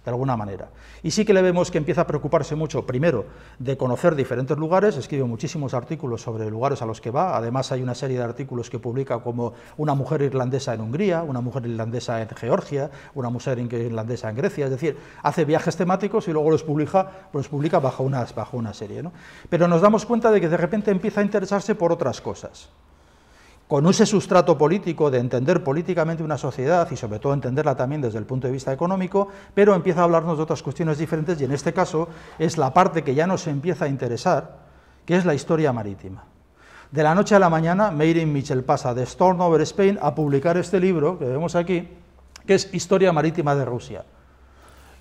de alguna manera. Y sí que le vemos que empieza a preocuparse mucho, primero, de conocer diferentes lugares, escribe muchísimos artículos sobre lugares a los que va, además hay una serie de artículos que publica como una mujer irlandesa en Hungría, una mujer irlandesa en Georgia, una mujer irlandesa en Grecia, es decir, hace viajes temáticos y luego los publica, los publica bajo, una, bajo una serie. ¿no? Pero nos damos cuenta de que de repente empieza a interesarse por otras cosas con ese sustrato político de entender políticamente una sociedad y sobre todo entenderla también desde el punto de vista económico, pero empieza a hablarnos de otras cuestiones diferentes y en este caso es la parte que ya nos empieza a interesar, que es la historia marítima. De la noche a la mañana, Meirin Mitchell pasa de Storm Over Spain a publicar este libro que vemos aquí, que es Historia Marítima de Rusia.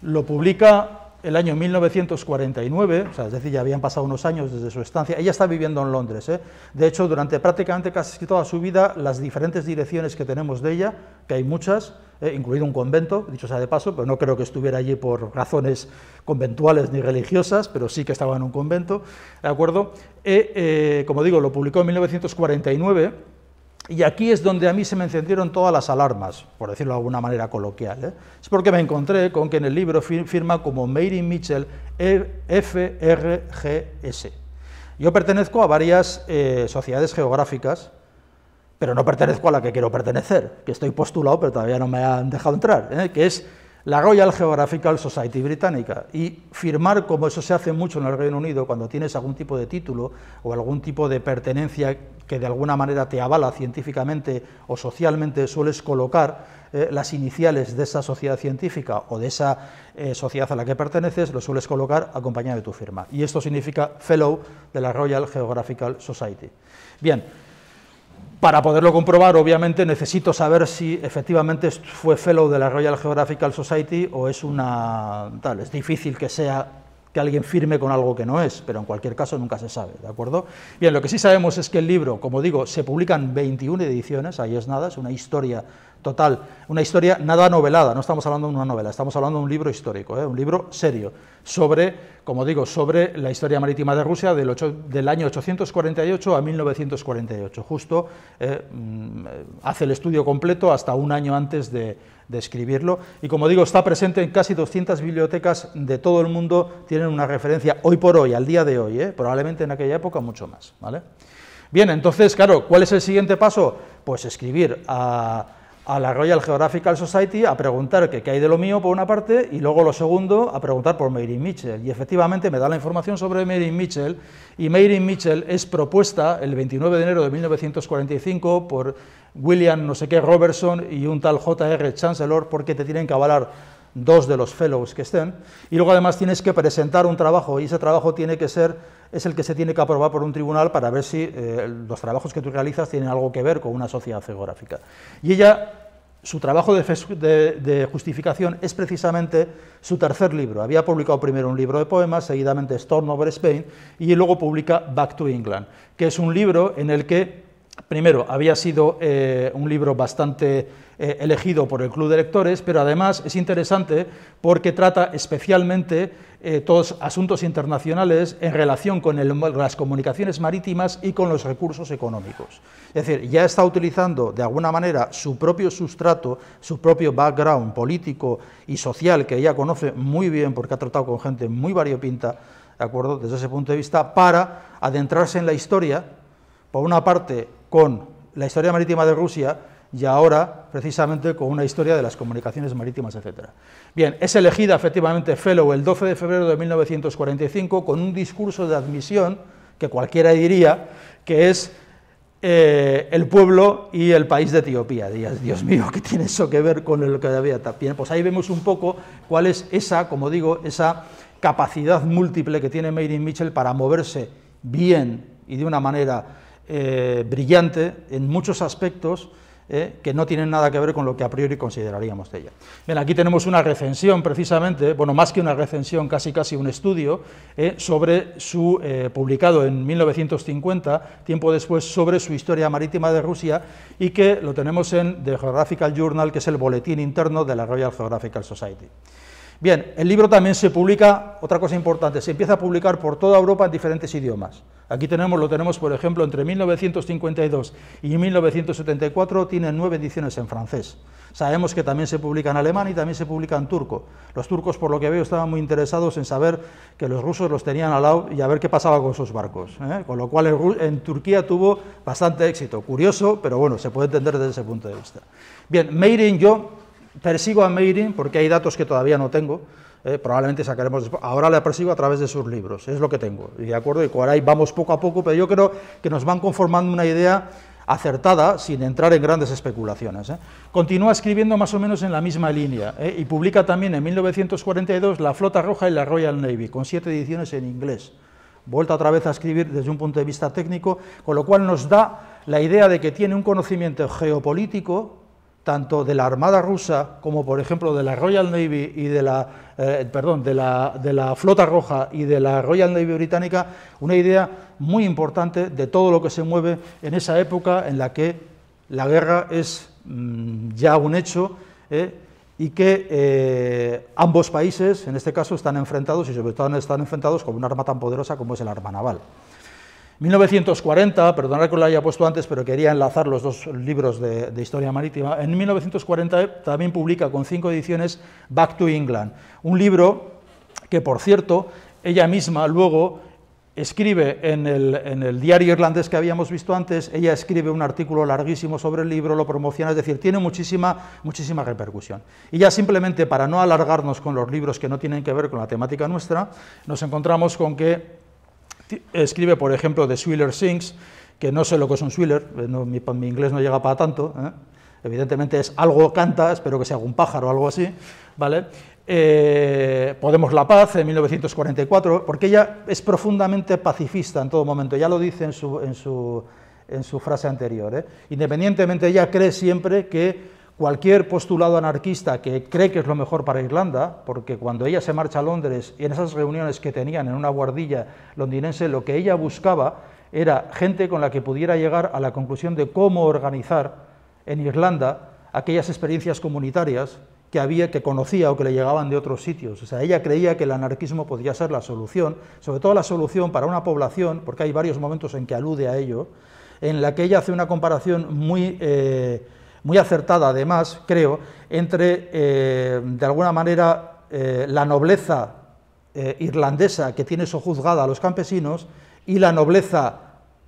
Lo publica el año 1949, o sea, es decir, ya habían pasado unos años desde su estancia, ella está viviendo en Londres, ¿eh? de hecho, durante prácticamente casi toda su vida, las diferentes direcciones que tenemos de ella, que hay muchas, eh, incluido un convento, dicho sea de paso, pero no creo que estuviera allí por razones conventuales ni religiosas, pero sí que estaba en un convento, ¿de acuerdo? Eh, como digo, lo publicó en 1949, y aquí es donde a mí se me encendieron todas las alarmas, por decirlo de alguna manera coloquial. ¿eh? Es porque me encontré con que en el libro firma como Mary Mitchell er, FRGS. Yo pertenezco a varias eh, sociedades geográficas, pero no pertenezco a la que quiero pertenecer, que estoy postulado, pero todavía no me han dejado entrar, ¿eh? que es la Royal Geographical Society británica y firmar, como eso se hace mucho en el Reino Unido, cuando tienes algún tipo de título o algún tipo de pertenencia que de alguna manera te avala científicamente o socialmente, sueles colocar eh, las iniciales de esa sociedad científica o de esa eh, sociedad a la que perteneces, lo sueles colocar acompañado de tu firma. Y esto significa Fellow de la Royal Geographical Society. Bien, para poderlo comprobar, obviamente, necesito saber si efectivamente fue fellow de la Royal Geographical Society o es una tal. Es difícil que sea que alguien firme con algo que no es, pero en cualquier caso nunca se sabe, ¿de acuerdo? Bien, lo que sí sabemos es que el libro, como digo, se publican 21 ediciones, ahí es nada, es una historia total, una historia nada novelada, no estamos hablando de una novela, estamos hablando de un libro histórico, ¿eh? un libro serio, sobre, como digo, sobre la historia marítima de Rusia del, del año 848 a 1948, justo eh, mm, hace el estudio completo hasta un año antes de, escribirlo, y como digo, está presente en casi 200 bibliotecas de todo el mundo, tienen una referencia hoy por hoy, al día de hoy, ¿eh? probablemente en aquella época mucho más, ¿vale? Bien, entonces, claro, ¿cuál es el siguiente paso? Pues escribir a a la Royal Geographical Society a preguntar qué hay de lo mío por una parte y luego lo segundo a preguntar por Mary Mitchell. Y efectivamente me da la información sobre Mary Mitchell y Mary Mitchell es propuesta el 29 de enero de 1945 por William no sé qué Robertson y un tal J.R. Chancellor porque te tienen que avalar dos de los fellows que estén y luego además tienes que presentar un trabajo y ese trabajo tiene que ser es el que se tiene que aprobar por un tribunal para ver si eh, los trabajos que tú realizas tienen algo que ver con una sociedad geográfica. Y ella su trabajo de, de, justificación es precisamente su tercer libro. Había publicado primero un libro de poemas, seguidamente Storm Over Spain, y luego publica Back to England, que es un libro en el que primero, había sido eh, un libro bastante eh, elegido por el Club de Lectores, pero además es interesante porque trata especialmente eh, todos asuntos internacionales en relación con las comunicaciones marítimas y con los recursos económicos. Es decir, ya está utilizando de alguna manera su propio sustrato, su propio background político y social que ella conoce muy bien porque ha tratado con gente muy variopinta, ¿de acuerdo? Desde ese punto de vista, para adentrarse en la historia, por una parte, con la historia marítima de Rusia y ahora precisamente con una historia de las comunicaciones marítimas, etc. Bien, es elegida efectivamente Fellow el 12 de febrero de 1945 con un discurso de admisión que cualquiera diría que es eh, el pueblo y el país de Etiopía. Dios, Dios mío, ¿qué tiene eso que ver con lo que había también? Pues ahí vemos un poco cuál es esa, como digo, esa capacidad múltiple que tiene Mary Mitchell para moverse bien y de una manera eh, brillante en muchos aspectos eh, que no tienen nada que ver con lo que a priori consideraríamos de ella. Bien, aquí tenemos una recensión precisamente, bueno, más que una recensión, casi casi un estudio, eh, sobre su, publicado en 1950, tiempo después, sobre su historia marítima de Rusia, y que lo tenemos en The Geographical Journal, que es el boletín interno de la Royal Geographical Society. Bien, el libro también se publica, otra cosa importante, se empieza a publicar por toda Europa en diferentes idiomas. Aquí tenemos, lo tenemos, por ejemplo, entre 1952 y 1974 tiene nueve ediciones en francés. Sabemos que también se publica en alemán y también se publica en turco. Los turcos, por lo que veo, estaban muy interesados en saber que los rusos los tenían al lado y a ver qué pasaba con sus barcos. ¿eh? Con lo cual en Turquía tuvo bastante éxito. Curioso, pero bueno, se puede entender desde ese punto de vista. Bien, Meirin, yo persigo a Meirin porque hay datos que todavía no tengo, eh, probablemente sacaremos después. Ahora la persigo a través de sus libros, es lo que tengo, y de acuerdo, y con vamos poco a poco, pero yo creo que nos van conformando una idea acertada sin entrar en grandes especulaciones. ¿eh? Continúa escribiendo más o menos en la misma línea ¿eh? y publica también en 1942 La Flota Roja y la Royal Navy, con siete ediciones en inglés. Vuelta otra vez a escribir desde un punto de vista técnico, con lo cual nos da la idea de que tiene un conocimiento geopolítico tanto de la Armada rusa como, por ejemplo, de la Royal Navy y de la, eh, perdón, de la, Flota Roja y de la Royal Navy británica, una idea muy importante de todo lo que se mueve en esa época en la que la guerra es mm, ya un hecho eh, y que eh, ambos países, en este caso, están enfrentados y sobre todo están enfrentados con un arma tan poderosa como es el arma naval. 1940, perdonad que lo haya puesto antes, pero quería enlazar los dos libros de, historia marítima. En 1940 también publica con cinco ediciones Back to England, un libro que, por cierto, ella misma luego escribe en el, en el diario irlandés que habíamos visto antes, ella escribe un artículo larguísimo sobre el libro, lo promociona, es decir, tiene muchísima, muchísima repercusión. Y ya simplemente para no alargarnos con los libros que no tienen que ver con la temática nuestra, nos encontramos con que escribe, por ejemplo, The Swiller Sings, que no sé lo que es un swiller, eh, mi, inglés no llega para tanto, ¿eh? evidentemente es algo canta, espero que sea algún pájaro o algo así, ¿vale? Eh, Podemos La Paz, en 1944, porque ella es profundamente pacifista en todo momento, ya lo dice en su, frase anterior, independientemente ella cree siempre que Cualquier postulado anarquista que cree que es lo mejor para Irlanda, porque cuando ella se marcha a Londres y en esas reuniones que tenían en una guardilla londinense, lo que ella buscaba era gente con la que pudiera llegar a la conclusión de cómo organizar en Irlanda aquellas experiencias comunitarias que había, que conocía o que le llegaban de otros sitios. O sea, ella creía que el anarquismo podía ser la solución, sobre todo la solución para una población, porque hay varios momentos en que alude a ello, en la que ella hace una comparación muy eh, muy acertada además, creo, entre, eh, de alguna manera, eh, la nobleza eh, irlandesa que tiene sojuzgada a los campesinos y la nobleza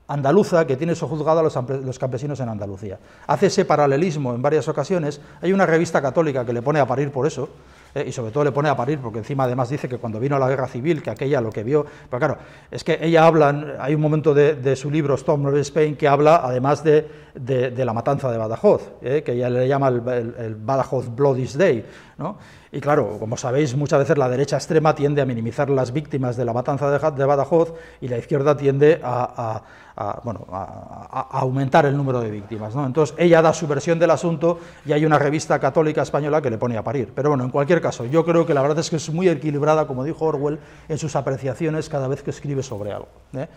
andaluza que tiene sojuzgada a los, campesinos en Andalucía. Hace ese paralelismo en varias ocasiones. Hay una revista católica que le pone a parir por eso, eh, y sobre todo le pone a parir, porque encima además dice que cuando vino la guerra civil, que aquella lo que vio, pero claro, es que ella habla, hay un momento de, su libro Storm of Spain que habla además de, la matanza de Badajoz, eh, que ella le llama el, Badajoz Bloody Day, Y claro, como sabéis, muchas veces la derecha extrema tiende a minimizar las víctimas de la matanza de Badajoz y la izquierda tiende a a, bueno, aumentar el número de víctimas. ¿no? Entonces ella da su versión del asunto y hay una revista católica española que le pone a parir. Pero bueno, en cualquier caso, yo creo que la verdad es que es muy equilibrada, como dijo Orwell, en sus apreciaciones cada vez que escribe sobre algo. ¿eh?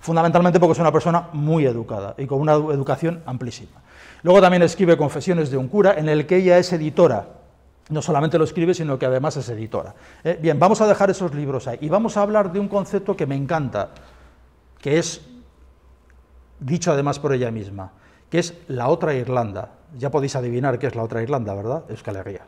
Fundamentalmente porque es una persona muy educada y con una educación amplísima. Luego también escribe Confesiones de un cura, en el que ella es editora no solamente lo escribe, sino que además es editora. ¿eh? bien, vamos a dejar esos libros ahí y vamos a hablar de un concepto que me encanta, que es dicho además por ella misma, que es la otra Irlanda. Ya podéis adivinar qué es la otra Irlanda, ¿verdad? Euskal Herria.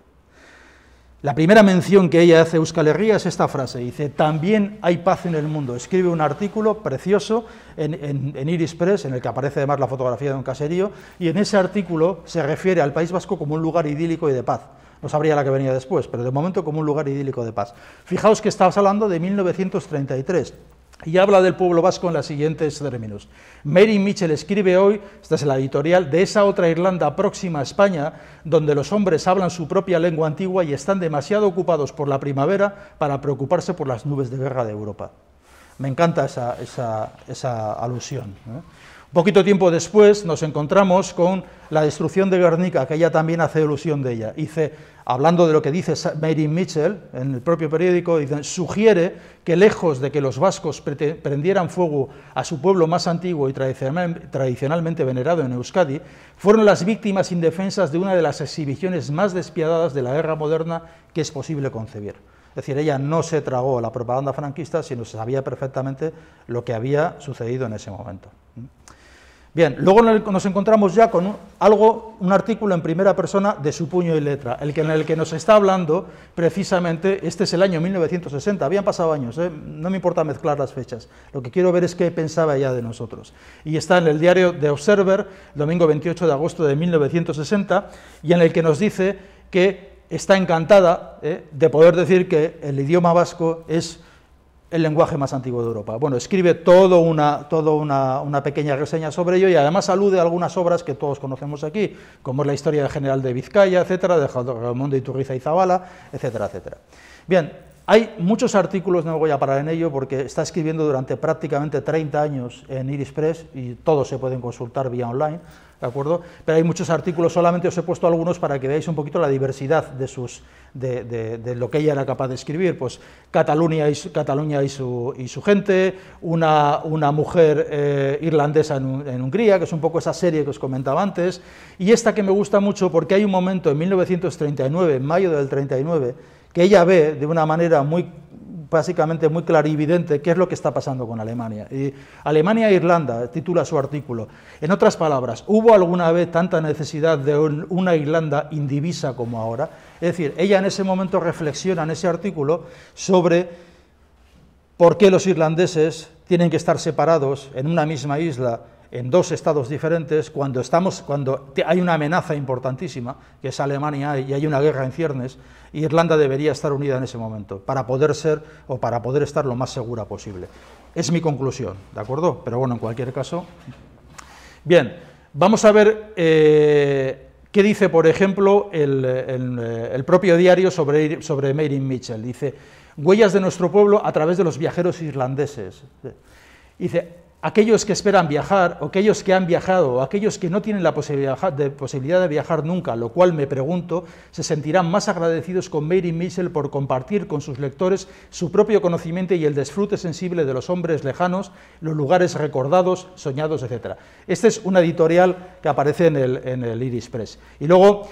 La primera mención que ella hace a Euskal Herria es esta frase, dice, también hay paz en el mundo. Escribe un artículo precioso en, en, Iris Press, en el que aparece además la fotografía de un caserío, y en ese artículo se refiere al País Vasco como un lugar idílico y de paz. No sabría la que venía después, pero de momento como un lugar idílico de paz. Fijaos que estabas hablando de 1933, y habla del pueblo vasco en los siguientes términos. Mary Mitchell escribe hoy, esta es la editorial, de esa otra Irlanda próxima a España, donde los hombres hablan su propia lengua antigua y están demasiado ocupados por la primavera para preocuparse por las nubes de guerra de Europa. Me encanta esa, alusión. ¿eh? Un Poquito tiempo después nos encontramos con la destrucción de Guernica, que ella también hace alusión de ella. Dice, hablando de lo que dice Mary Mitchell en el propio periódico, sugiere que lejos de que los vascos prendieran fuego a su pueblo más antiguo y tradicionalmente venerado en Euskadi, fueron las víctimas indefensas de una de las exhibiciones más despiadadas de la guerra moderna que es posible concebir. Es decir, ella no se tragó la propaganda franquista, sino sabía perfectamente lo que había sucedido en ese momento. Bien, luego nos encontramos ya con un, algo, un artículo en primera persona de su puño y letra, el que, en el que nos está hablando precisamente, este es el año 1960, habían pasado años, ¿eh? no me importa mezclar las fechas, lo que quiero ver es qué pensaba ya de nosotros. Y está en el diario The Observer, domingo 28 de agosto de 1960, y en el que nos dice que está encantada ¿eh? de poder decir que el idioma vasco es el lenguaje más antiguo de Europa. Bueno, escribe toda una, todo una, pequeña reseña sobre ello y además alude a algunas obras que todos conocemos aquí, como es la historia general de Vizcaya, etcétera, de Ramón de Iturriza y Zabala, etcétera, etcétera. Bien, hay muchos artículos, no voy a parar en ello, porque está escribiendo durante prácticamente 30 años en Iris Press y todos se pueden consultar vía online, ¿de acuerdo? Pero hay muchos artículos, solamente os he puesto algunos para que veáis un poquito la diversidad de, sus, de, lo que ella era capaz de escribir. Pues Cataluña y, Cataluña y, su, y su gente, una, una mujer eh, irlandesa en, en Hungría, que es un poco esa serie que os comentaba antes, y esta que me gusta mucho porque hay un momento en 1939, en mayo del 39, que ella ve de una manera muy básicamente muy clarividente qué es lo que está pasando con Alemania. Y Alemania e Irlanda, titula su artículo. En otras palabras, ¿hubo alguna vez tanta necesidad de una Irlanda indivisa como ahora? Es decir, ella en ese momento reflexiona en ese artículo sobre por qué los irlandeses tienen que estar separados en una misma isla en dos estados diferentes, cuando, estamos, cuando hay una amenaza importantísima, que es Alemania, y hay una guerra en ciernes, Irlanda debería estar unida en ese momento, para poder ser o para poder estar lo más segura posible. Es mi conclusión, ¿de acuerdo? Pero bueno, en cualquier caso... Bien, vamos a ver eh, qué dice, por ejemplo, el, propio diario sobre, sobre Mary Mitchell. Dice, huellas de nuestro pueblo a través de los viajeros irlandeses. Dice, aquellos que esperan viajar, o aquellos que han viajado, o aquellos que no tienen la posibilidad de, viajar nunca, lo cual me pregunto, se sentirán más agradecidos con Mary Mitchell por compartir con sus lectores su propio conocimiento y el disfrute sensible de los hombres lejanos, los lugares recordados, soñados, etc. Esta es una editorial que aparece en el, en Iris Press. Y luego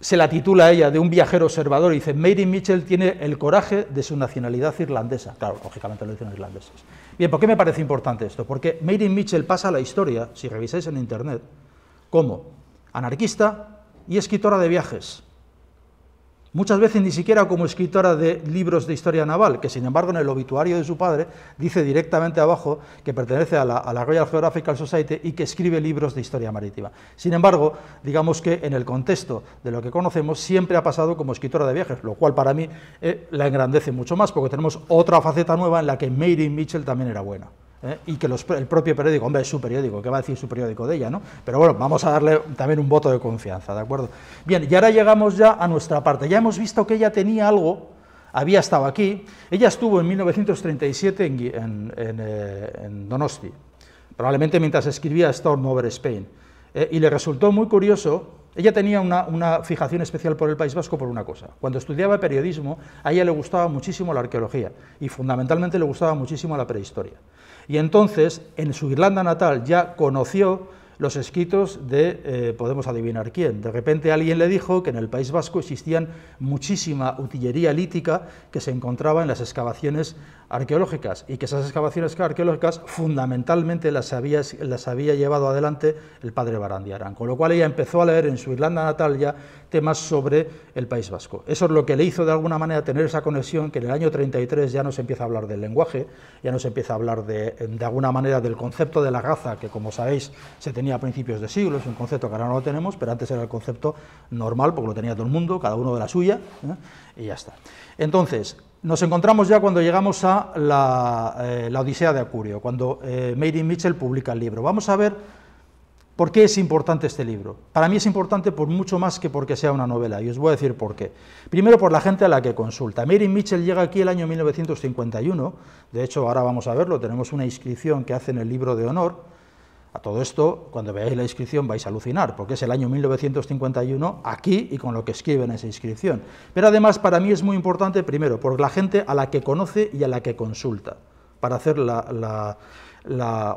se la titula ella de un viajero observador y dice, Mary Mitchell tiene el coraje de su nacionalidad irlandesa. Claro, lógicamente lo dicen irlandeses. Bien, ¿por qué me parece importante esto? Porque Mary Mitchell pasa a la historia, si revisáis en Internet, como anarquista y escritora de viajes. Muchas veces ni siquiera como escritora de libros de historia naval, que sin embargo en el obituario de su padre dice directamente abajo que pertenece a la, Royal Geographical Society y que escribe libros de historia marítima. Sin embargo, digamos que en el contexto de lo que conocemos siempre ha pasado como escritora de viajes, lo cual para mí eh, la engrandece mucho más, porque tenemos otra faceta nueva en la que Mary Mitchell también era buena. ¿eh? y que el propio periódico, hombre, es su periódico, ¿qué va a decir su periódico de ella? ¿no? Pero bueno, vamos a darle también un voto de confianza, ¿de acuerdo? Bien, y ahora llegamos ya a nuestra parte. Ya hemos visto que ella tenía algo, había estado aquí, ella estuvo en 1937 eh, en, Donosti, probablemente mientras escribía Storm Over Spain, eh, y le resultó muy curioso ella tenía una, fijación especial por el País Vasco por una cosa. Cuando estudiaba periodismo, a ella le gustaba muchísimo la arqueología y fundamentalmente le gustaba muchísimo la prehistoria. Y entonces, en su Irlanda natal ya conoció los escritos de eh, podemos adivinar quién. De repente alguien le dijo que en el País Vasco existían muchísima utillería lítica que se encontraba en las excavaciones arqueológicas y que esas excavaciones arqueológicas fundamentalmente las había, las había llevado adelante el padre Barandiarán, con lo cual ella empezó a leer en su Irlanda natal ya temas sobre el País Vasco. Eso es lo que le hizo de alguna manera tener esa conexión que en el año 33 ya no se empieza a hablar del lenguaje, ya no se empieza a hablar de, de alguna manera del concepto de la raza que como sabéis se tenía a principios de siglo, es un concepto que ahora no lo tenemos, pero antes era el concepto normal, porque lo tenía todo el mundo, cada uno de la suya, ¿eh? y ya está. Entonces, nos encontramos ya cuando llegamos a la, eh, Odisea de Acurio, cuando eh, Mary Mitchell publica el libro. Vamos a ver por qué es importante este libro. Para mí es importante por mucho más que porque sea una novela, y os voy a decir por qué. Primero, por la gente a la que consulta. Mary Mitchell llega aquí el año 1951, de hecho, ahora vamos a verlo, tenemos una inscripción que hace en el libro de honor, a todo esto, cuando veáis la inscripción vais a alucinar, porque es el año 1951 aquí y con lo que escribe en esa inscripción. Pero además para mí es muy importante, primero, por la gente a la que conoce y a la que consulta, para hacer la,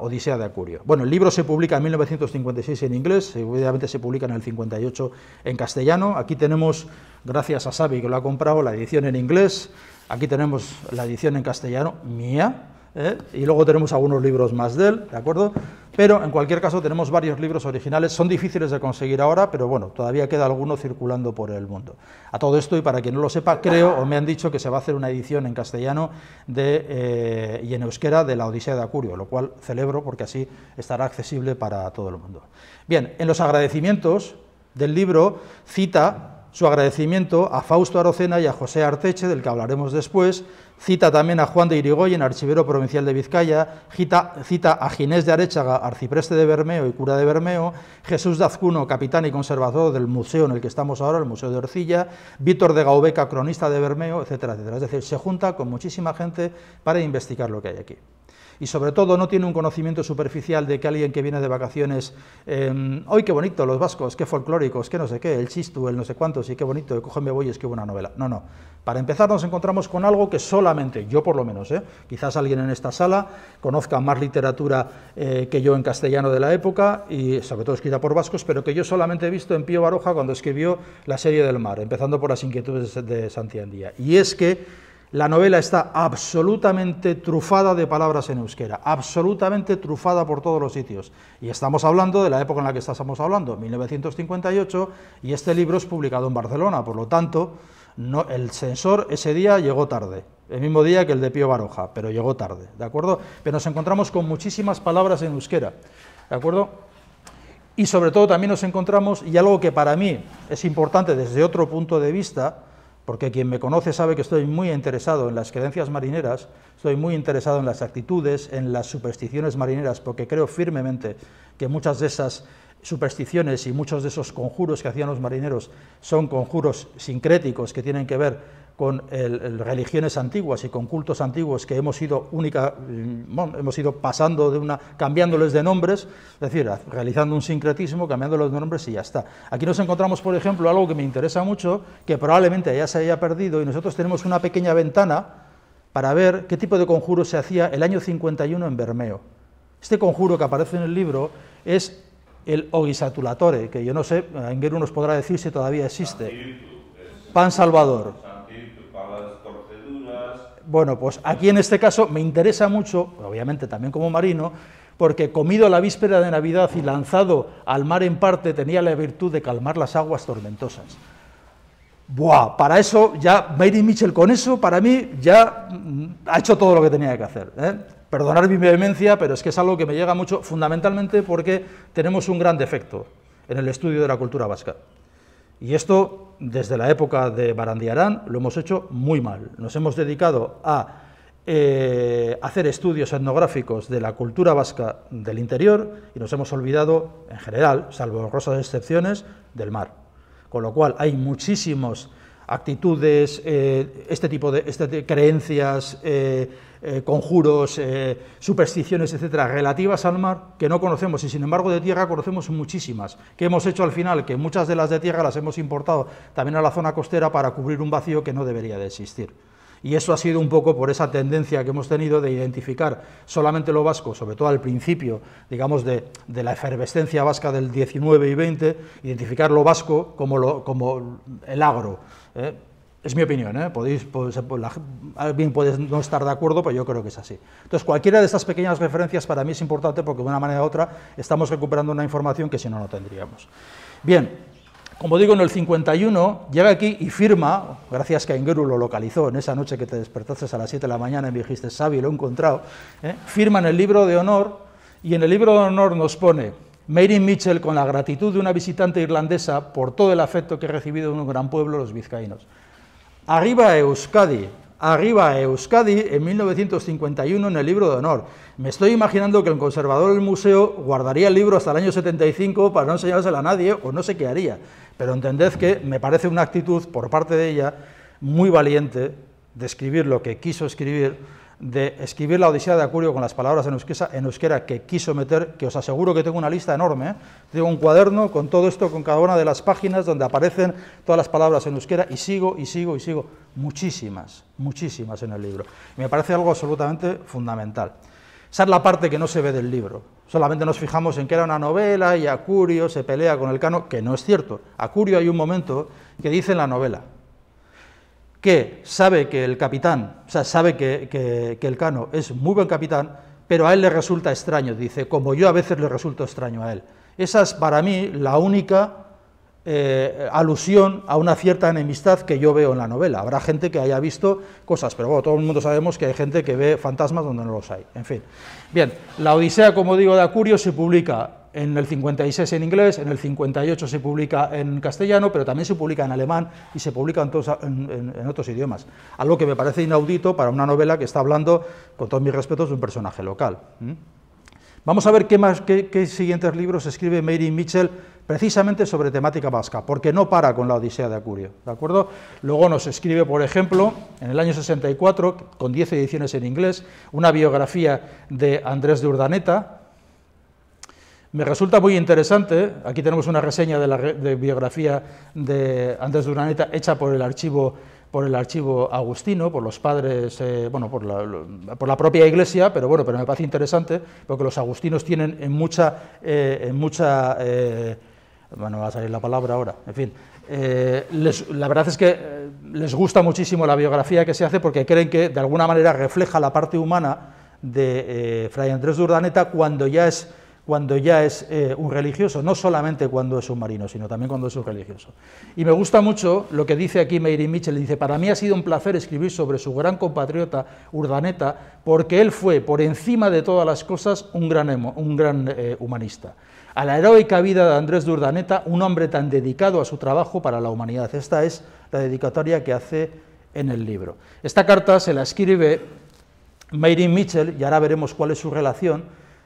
Odisea de Acurio. Bueno, el libro se publica en 1956 en inglés, seguramente se publica en el 58 en castellano. Aquí tenemos, gracias a Xavi que lo ha comprado, la edición en inglés. Aquí tenemos la edición en castellano mía, ¿eh? y luego tenemos algunos libros más de él, ¿de acuerdo? Pero en cualquier caso tenemos varios libros originales, son difíciles de conseguir ahora, pero bueno, todavía queda alguno circulando por el mundo. A todo esto, y para quien no lo sepa, creo o me han dicho que se va a hacer una edición en castellano de, eh, y en euskera de la Odisea de Acurio, lo cual celebro porque así estará accesible para todo el mundo. Bien, en los agradecimientos del libro cita su agradecimiento a Fausto Arocena y a José Arteche, del que hablaremos después, Cita también a Juan de Irigoyen, archivero provincial de Vizcaya, cita, a Ginés de Arechaga, arcipreste de Bermeo y cura de Bermeo, Jesús de Azcuno, capitán y conservador del museo en el que estamos ahora, el Museo de Orcilla, Víctor de Gaubeca, cronista de Bermeo, etcétera, etcétera. Es decir, se junta con muchísima gente para investigar lo que hay aquí y sobre todo no tiene un conocimiento superficial de que alguien que viene de vacaciones, hoy em, qué bonito los vascos, qué folclóricos, qué no sé qué, el chistu, el no sé cuántos, y qué bonito, cógeme voy y escribo una novela. No, no. Para empezar nos encontramos con algo que solamente, yo por lo menos, eh, quizás alguien en esta sala conozca más literatura eh, que yo en castellano de la época, y sobre todo escrita por vascos, pero que yo solamente he visto en Pío Baroja cuando escribió La serie del mar, empezando por las inquietudes de Santiandía. Y es que la novela está absolutamente trufada de palabras en euskera, absolutamente trufada por todos los sitios. Y estamos hablando de la época en la que estamos hablando, 1958, y este libro es publicado en Barcelona, por lo tanto, no, el censor ese día llegó tarde, el mismo día que el de Pío Baroja, pero llegó tarde, ¿de acuerdo? Pero nos encontramos con muchísimas palabras en euskera, ¿de acuerdo? Y sobre todo también nos encontramos, y algo que para mí es importante desde otro punto de vista, porque quien me conoce sabe que estoy muy interesado en las creencias marineras, estoy muy interesado en las actitudes, en las supersticiones marineras, porque creo firmemente que muchas de esas supersticiones y muchos de esos conjuros que hacían los marineros son conjuros sincréticos que tienen que ver con religiones antiguas y con cultos antiguos que hemos ido única, mm, hemos ido pasando de una, cambiándoles de nombres, es decir, realizando un sincretismo, cambiándoles de nombres y ya está. Aquí nos encontramos, por ejemplo, algo que me interesa mucho, que probablemente ya se haya perdido y nosotros tenemos una pequeña ventana para ver qué tipo de conjuro se hacía el año 51 en Bermeo. Este conjuro que aparece en el libro es el Ogisatulatore, que yo no sé, Engueru nos podrá decir si todavía existe. Pan Salvador. Bueno, pues aquí en este caso me interesa mucho, obviamente también como marino, porque comido la víspera de Navidad y lanzado al mar en parte tenía la virtud de calmar las aguas tormentosas. Buah, para eso ya Mary Mitchell con eso, para mí ya mm, ha hecho todo lo que tenía que hacer. ¿eh? Perdonar mi vehemencia, pero es que es algo que me llega mucho, fundamentalmente porque tenemos un gran defecto en el estudio de la cultura vasca. Y esto, desde la época de Barandiarán, lo hemos hecho muy mal. Nos hemos dedicado a eh, hacer estudios etnográficos de la cultura vasca del interior y nos hemos olvidado, en general, salvo de excepciones, del mar. Con lo cual hay muchísimos actitudes, eh, este tipo de este creencias, eh, eh, conjuros, supersticiones, etcétera, relativas al mar que no conocemos y sin embargo de tierra conocemos muchísimas. que hemos hecho al final? Que muchas de las de tierra las hemos importado también a la zona costera para cubrir un vacío que no debería de existir. Y eso ha sido un poco por esa tendencia que hemos tenido de identificar solamente lo vasco, sobre todo al principio, digamos, de, de la efervescencia vasca del 19 y 20, identificar lo vasco como, como el agro, eh, es mi opinión, ¿eh? Podéis, alguien puede no estar de acuerdo, pero yo creo que es así. Entonces, cualquiera de estas pequeñas referencias para mí es importante porque de una manera u otra estamos recuperando una información que si no, no tendríamos. Bien, como digo, en el 51 llega aquí y firma, gracias que Ingeru lo localizó en esa noche que te despertaste a las 7 de la mañana y me dijiste, Sabi, lo he encontrado, eh, firma en el libro de honor y en el libro de honor nos pone Mary Mitchell con la gratitud de una visitante irlandesa por todo el afecto que he recibido de un gran pueblo, los vizcaínos. Arriba Euskadi, arriba Euskadi en 1951 en el libro de honor. Me estoy imaginando que el conservador del museo guardaría el libro hasta el año 75 para no enseñárselo a nadie o no sé qué haría. Pero entended que me parece una actitud por parte de ella muy valiente de escribir lo que quiso escribir de escribir la Odisea de Acurio con las palabras en euskera, que quiso meter, que os aseguro que tengo una lista enorme, ¿eh? tengo un cuaderno con todo esto, con cada una de las páginas donde aparecen todas las palabras en euskera y sigo y sigo y sigo, muchísimas, muchísimas en el libro. Me parece algo absolutamente fundamental. Esa es la parte que no se ve del libro. Solamente nos fijamos en que era una novela y Acurio se pelea con el cano, que no es cierto. Acurio hay un momento que dice en la novela, que sabe que el capitán, o sea, sabe que, el cano es muy buen capitán, pero a él le resulta extraño, dice, como yo a veces le resulto extraño a él. Esa es para mí la única eh, alusión a una cierta enemistad que yo veo en la novela. Habrá gente que haya visto cosas, pero bueno, todo el mundo sabemos que hay gente que ve fantasmas donde no los hay. En fin. Bien, la Odisea, como digo, de Acurio se publica en el 56 en inglés, en el 58 se publica en castellano, pero también se publica en alemán y se publica en, todos, otros idiomas. Algo que me parece inaudito para una novela que está hablando, con todos mis respetos, de un personaje local. Vamos a ver qué, más, qué, siguientes libros escribe Mary Mitchell precisamente sobre temática vasca, porque no para con la Odisea de Acurio, ¿de acuerdo? Luego nos escribe, por ejemplo, en el año 64, con 10 ediciones en inglés, una biografía de Andrés de Urdaneta, me resulta muy interesante, aquí tenemos una reseña de la de biografía de Andrés Duraneta hecha por el archivo por el archivo agustino, por los padres, eh, bueno, por la, propia iglesia, pero bueno, pero me parece interesante porque los agustinos tienen en mucha, eh, en mucha, eh, bueno, va a salir la palabra ahora, en fin, la verdad es que les gusta muchísimo la biografía que se hace porque creen que de alguna manera refleja la parte humana de Fray Andrés Urdaneta cuando ya es cuando ya es eh, un religioso, no solamente cuando es un marino, sino también cuando es un religioso. Y me gusta mucho lo que dice aquí Mary Mitchell, dice, para mí ha sido un placer escribir sobre su gran compatriota Urdaneta, porque él fue, por encima de todas las cosas, un gran, un gran eh, humanista. A la heroica vida de Andrés de Urdaneta, un hombre tan dedicado a su trabajo para la humanidad. Esta es la dedicatoria que hace en el libro. Esta carta se la escribe Mary Mitchell, y ahora veremos cuál es su relación,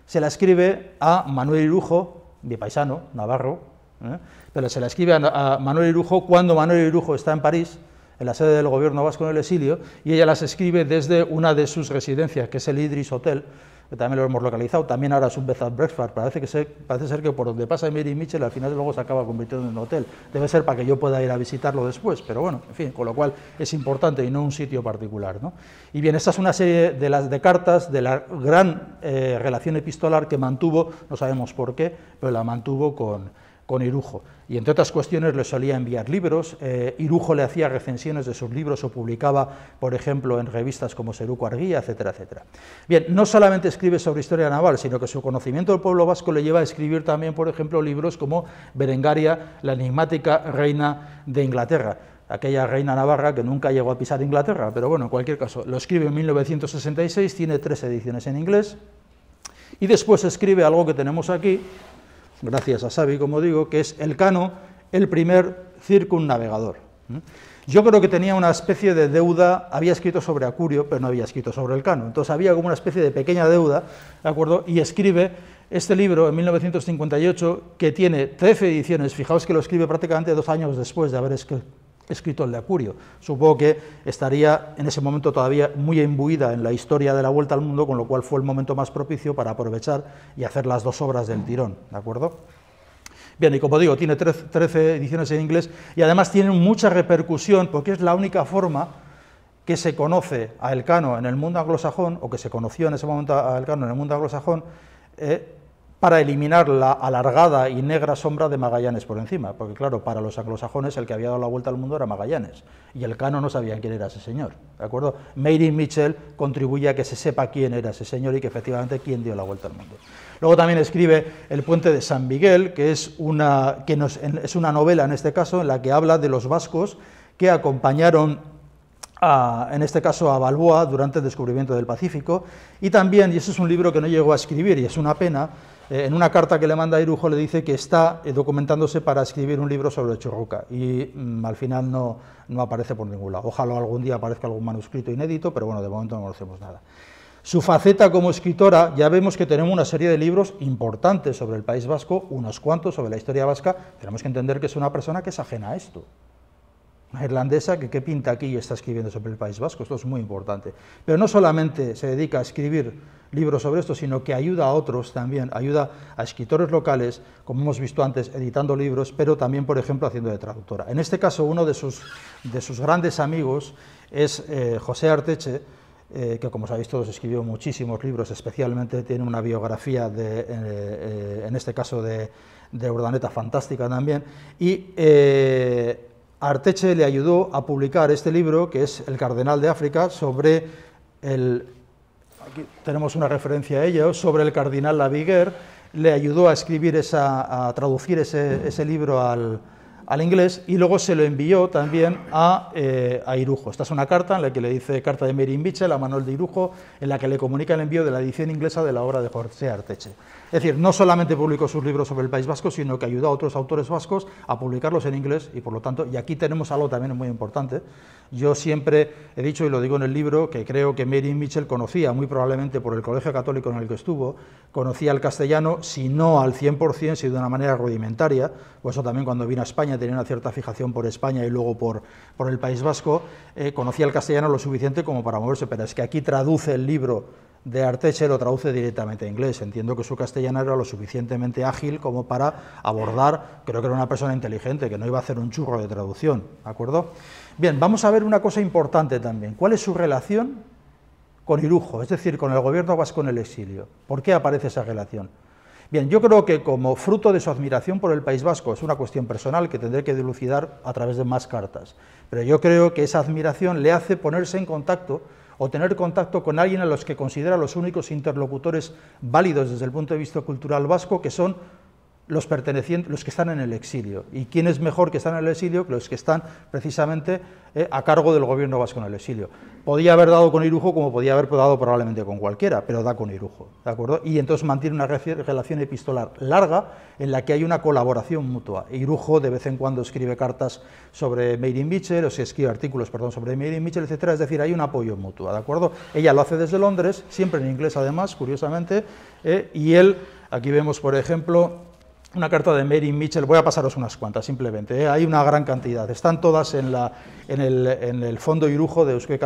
se la escribe a Manuel Irujo, mi paisano, navarro, ¿eh? pero se la escribe a, a, Manuel Irujo cuando Manuel Irujo está en París, en la sede del gobierno vasco en el exilio, y ella las escribe desde una de sus residencias, que es el Idris Hotel, que también lo hemos localizado, también ahora es un Bed Breakfast, parece, que parece ser que por donde pasa Mary Mitchell al final luego se acaba convirtiendo en un hotel, debe ser para que yo pueda ir a visitarlo después, pero bueno, en fin, con lo cual es importante y no un sitio particular. ¿no? Y bien, esta es una serie de, las, de cartas de la gran eh, relación epistolar que mantuvo, no sabemos por qué, pero la mantuvo con con Irujo. Y entre otras cuestiones le solía enviar libros, eh, Irujo le hacía recensiones de sus libros o publicaba, por ejemplo, en revistas como Seruco Arguía, etcétera, etcétera. Bien, no solamente escribe sobre historia naval, sino que su conocimiento del pueblo vasco le lleva a escribir también, por ejemplo, libros como Berengaria, la enigmática reina de Inglaterra aquella reina navarra que nunca llegó a pisar Inglaterra, pero bueno, en cualquier caso, lo escribe en 1966, tiene tres ediciones en inglés, y después escribe algo que tenemos aquí, gracias a Sabi, como digo, que es el cano el primer circunnavegador. Yo creo que tenía una especie de deuda, había escrito sobre Acurio, pero no había escrito sobre el cano, entonces había como una especie de pequeña deuda, ¿de acuerdo? Y escribe este libro en 1958, que tiene 13 ediciones, fijaos que lo escribe prácticamente dos años después de haber escrito escrito el de Acurio. Supongo que estaría en ese momento todavía muy imbuida en la historia de la vuelta al mundo, con lo cual fue el momento más propicio para aprovechar y hacer las dos obras del tirón, ¿de acuerdo? Bien, y como digo, tiene 13 ediciones en inglés y además tiene mucha repercusión porque es la única forma que se conoce a Elcano en el mundo anglosajón, o que se conoció en ese momento a Elcano en el mundo anglosajón, eh, para eliminar la alargada y negra sombra de Magallanes por encima, porque claro, para los anglosajones el que había dado la vuelta al mundo era Magallanes, y el cano no sabía quién era ese señor, ¿de acuerdo? Mary Mitchell contribuye a que se sepa quién era ese señor y que efectivamente quién dio la vuelta al mundo. Luego también escribe El puente de San Miguel, que es una, que es una novela en este caso en la que habla de los vascos que acompañaron en este caso a Balboa durante el descubrimiento del Pacífico, y también, y ese es un libro que no llegó a escribir y es una pena, eh, en una carta que le manda a Irujo le dice que está eh, documentándose para escribir un libro sobre Churruca y mm, al final no, no aparece por ninguna. lado. Ojalá algún día aparezca algún manuscrito inédito, pero bueno, de momento no conocemos nada. Su faceta como escritora, ya vemos que tenemos una serie de libros importantes sobre el País Vasco, unos cuantos sobre la historia vasca, tenemos que entender que es una persona que es ajena a esto irlandesa que, qué pinta aquí y está escribiendo sobre el País Vasco. Esto es muy importante. Pero no solamente se dedica a escribir libros sobre esto, sino que ayuda a otros también, ayuda a escritores locales, como hemos visto antes, editando libros, pero también, por ejemplo, haciendo de traductora. En este caso, uno de sus, de sus grandes amigos es eh, José Arteche, eh, que como sabéis todos escribió muchísimos libros, especialmente tiene una biografía, de, eh, en este caso de, de Urdaneta, fantástica también, y Arteche le ayudó a publicar este libro, que es El Cardenal de África, sobre el... Aquí tenemos una referencia a ello, sobre el Cardenal Laviguer, le ayudó a escribir esa, a traducir ese, libro al, inglés y luego se lo envió también eh, a, Irujo. Esta es una carta en la que le dice carta de Mary Mitchell a Manuel de Irujo, en la que le comunica el envío de la edición inglesa de la obra de Jorge Arteche. Es decir, no solamente publicó sus libros sobre el País Vasco, sino que ayudó a otros autores vascos a publicarlos en inglés y por lo tanto, y aquí tenemos algo también muy importante. Yo siempre he dicho y lo digo en el libro que creo que Mary Mitchell conocía, muy probablemente por el colegio católico en el que estuvo, conocía el castellano, si no al 100%, si de una manera rudimentaria, pues eso también cuando vino a España tenía una cierta fijación por España y luego por, por el País Vasco, eh, conocía el castellano lo suficiente como para moverse, pero es que aquí traduce el libro de Arteche lo traduce directamente a inglés. Entiendo que su castellano era lo suficientemente ágil como para abordar, creo que era una persona inteligente, que no iba a hacer un churro de traducción, acuerdo? Bien, vamos a ver una cosa importante también. ¿Cuál es su relación con Irujo, es decir, con el gobierno vasco en el exilio? ¿Por qué aparece esa relación? Bien, yo creo que como fruto de su admiración por el País Vasco, es una cuestión personal que tendré que dilucidar a través de más cartas, pero yo creo que esa admiración le hace ponerse en contacto o tener contacto con alguien a los que considera los únicos interlocutores válidos desde el punto de vista cultural vasco, que son los pertenecientes, los que están en el exilio. ¿Y quién es mejor que están en el exilio que los que están precisamente eh, a cargo del gobierno vasco en el exilio? podía haber dado con Irujo como podía haber dado probablemente con cualquiera, pero da con Irujo, ¿de acuerdo? Y entonces mantiene una relación epistolar larga en la que hay una colaboración mutua. Irujo de vez en cuando escribe cartas sobre Meirin Mitchell, o si escribe artículos, perdón, sobre Meirin Mitchell, etcétera, es decir, hay un apoyo mutuo, ¿de acuerdo? Ella lo hace desde Londres, siempre en inglés además, curiosamente, eh, y él, aquí vemos, por ejemplo, una carta de Mary Mitchell, voy a pasaros unas cuantas simplemente, ¿eh? hay una gran cantidad, están todas en, el, fondo Irujo de Euskal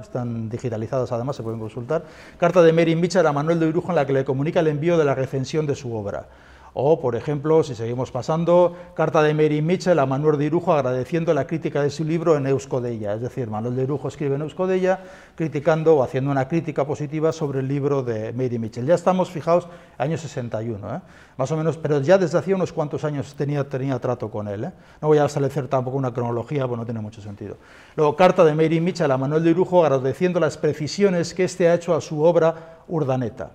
están digitalizadas además, se pueden consultar, carta de Mary Mitchell a Manuel de Irujo en la que le comunica el envío de la recensión de su obra. O, por ejemplo, si seguimos pasando, carta de Mary Mitchell a Manuel de Irujo agradeciendo la crítica de su libro en Euskodella. Es decir, Manuel de Irujo escribe en Euskodella criticando o haciendo una crítica positiva sobre el libro de Mary Mitchell. Ya estamos, fijaos, año 61, ¿eh? más o menos, pero ya desde hacía unos cuantos años tenía, tenía trato con él. ¿eh? No voy a establecer tampoco una cronología, porque no tiene mucho sentido. Luego, carta de Mary Mitchell a Manuel de Irujo agradeciendo las precisiones que éste ha hecho a su obra Urdaneta.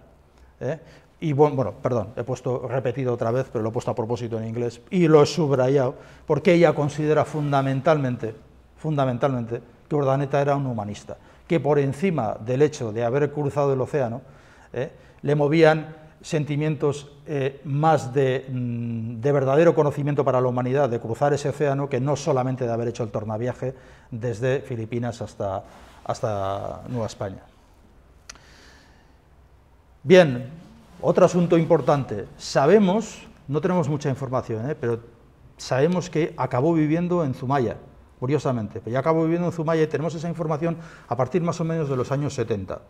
¿Eh? y bueno, perdón, he puesto repetido otra vez, pero lo he puesto a propósito en inglés y lo he subrayado, porque ella considera fundamentalmente, fundamentalmente, que Urdaneta era un humanista, que por encima del hecho de haber cruzado el océano, eh, le movían sentimientos eh, más de, mm, de, verdadero conocimiento para la humanidad, de cruzar ese océano, que no solamente de haber hecho el tornaviaje desde Filipinas hasta, hasta Nueva España. Bien, otro asunto importante, sabemos, no tenemos mucha información, ¿eh? pero sabemos que acabó viviendo en Zumaya, curiosamente, pero ya acabó viviendo en Zumaya y tenemos esa información a partir más o menos de los años 70.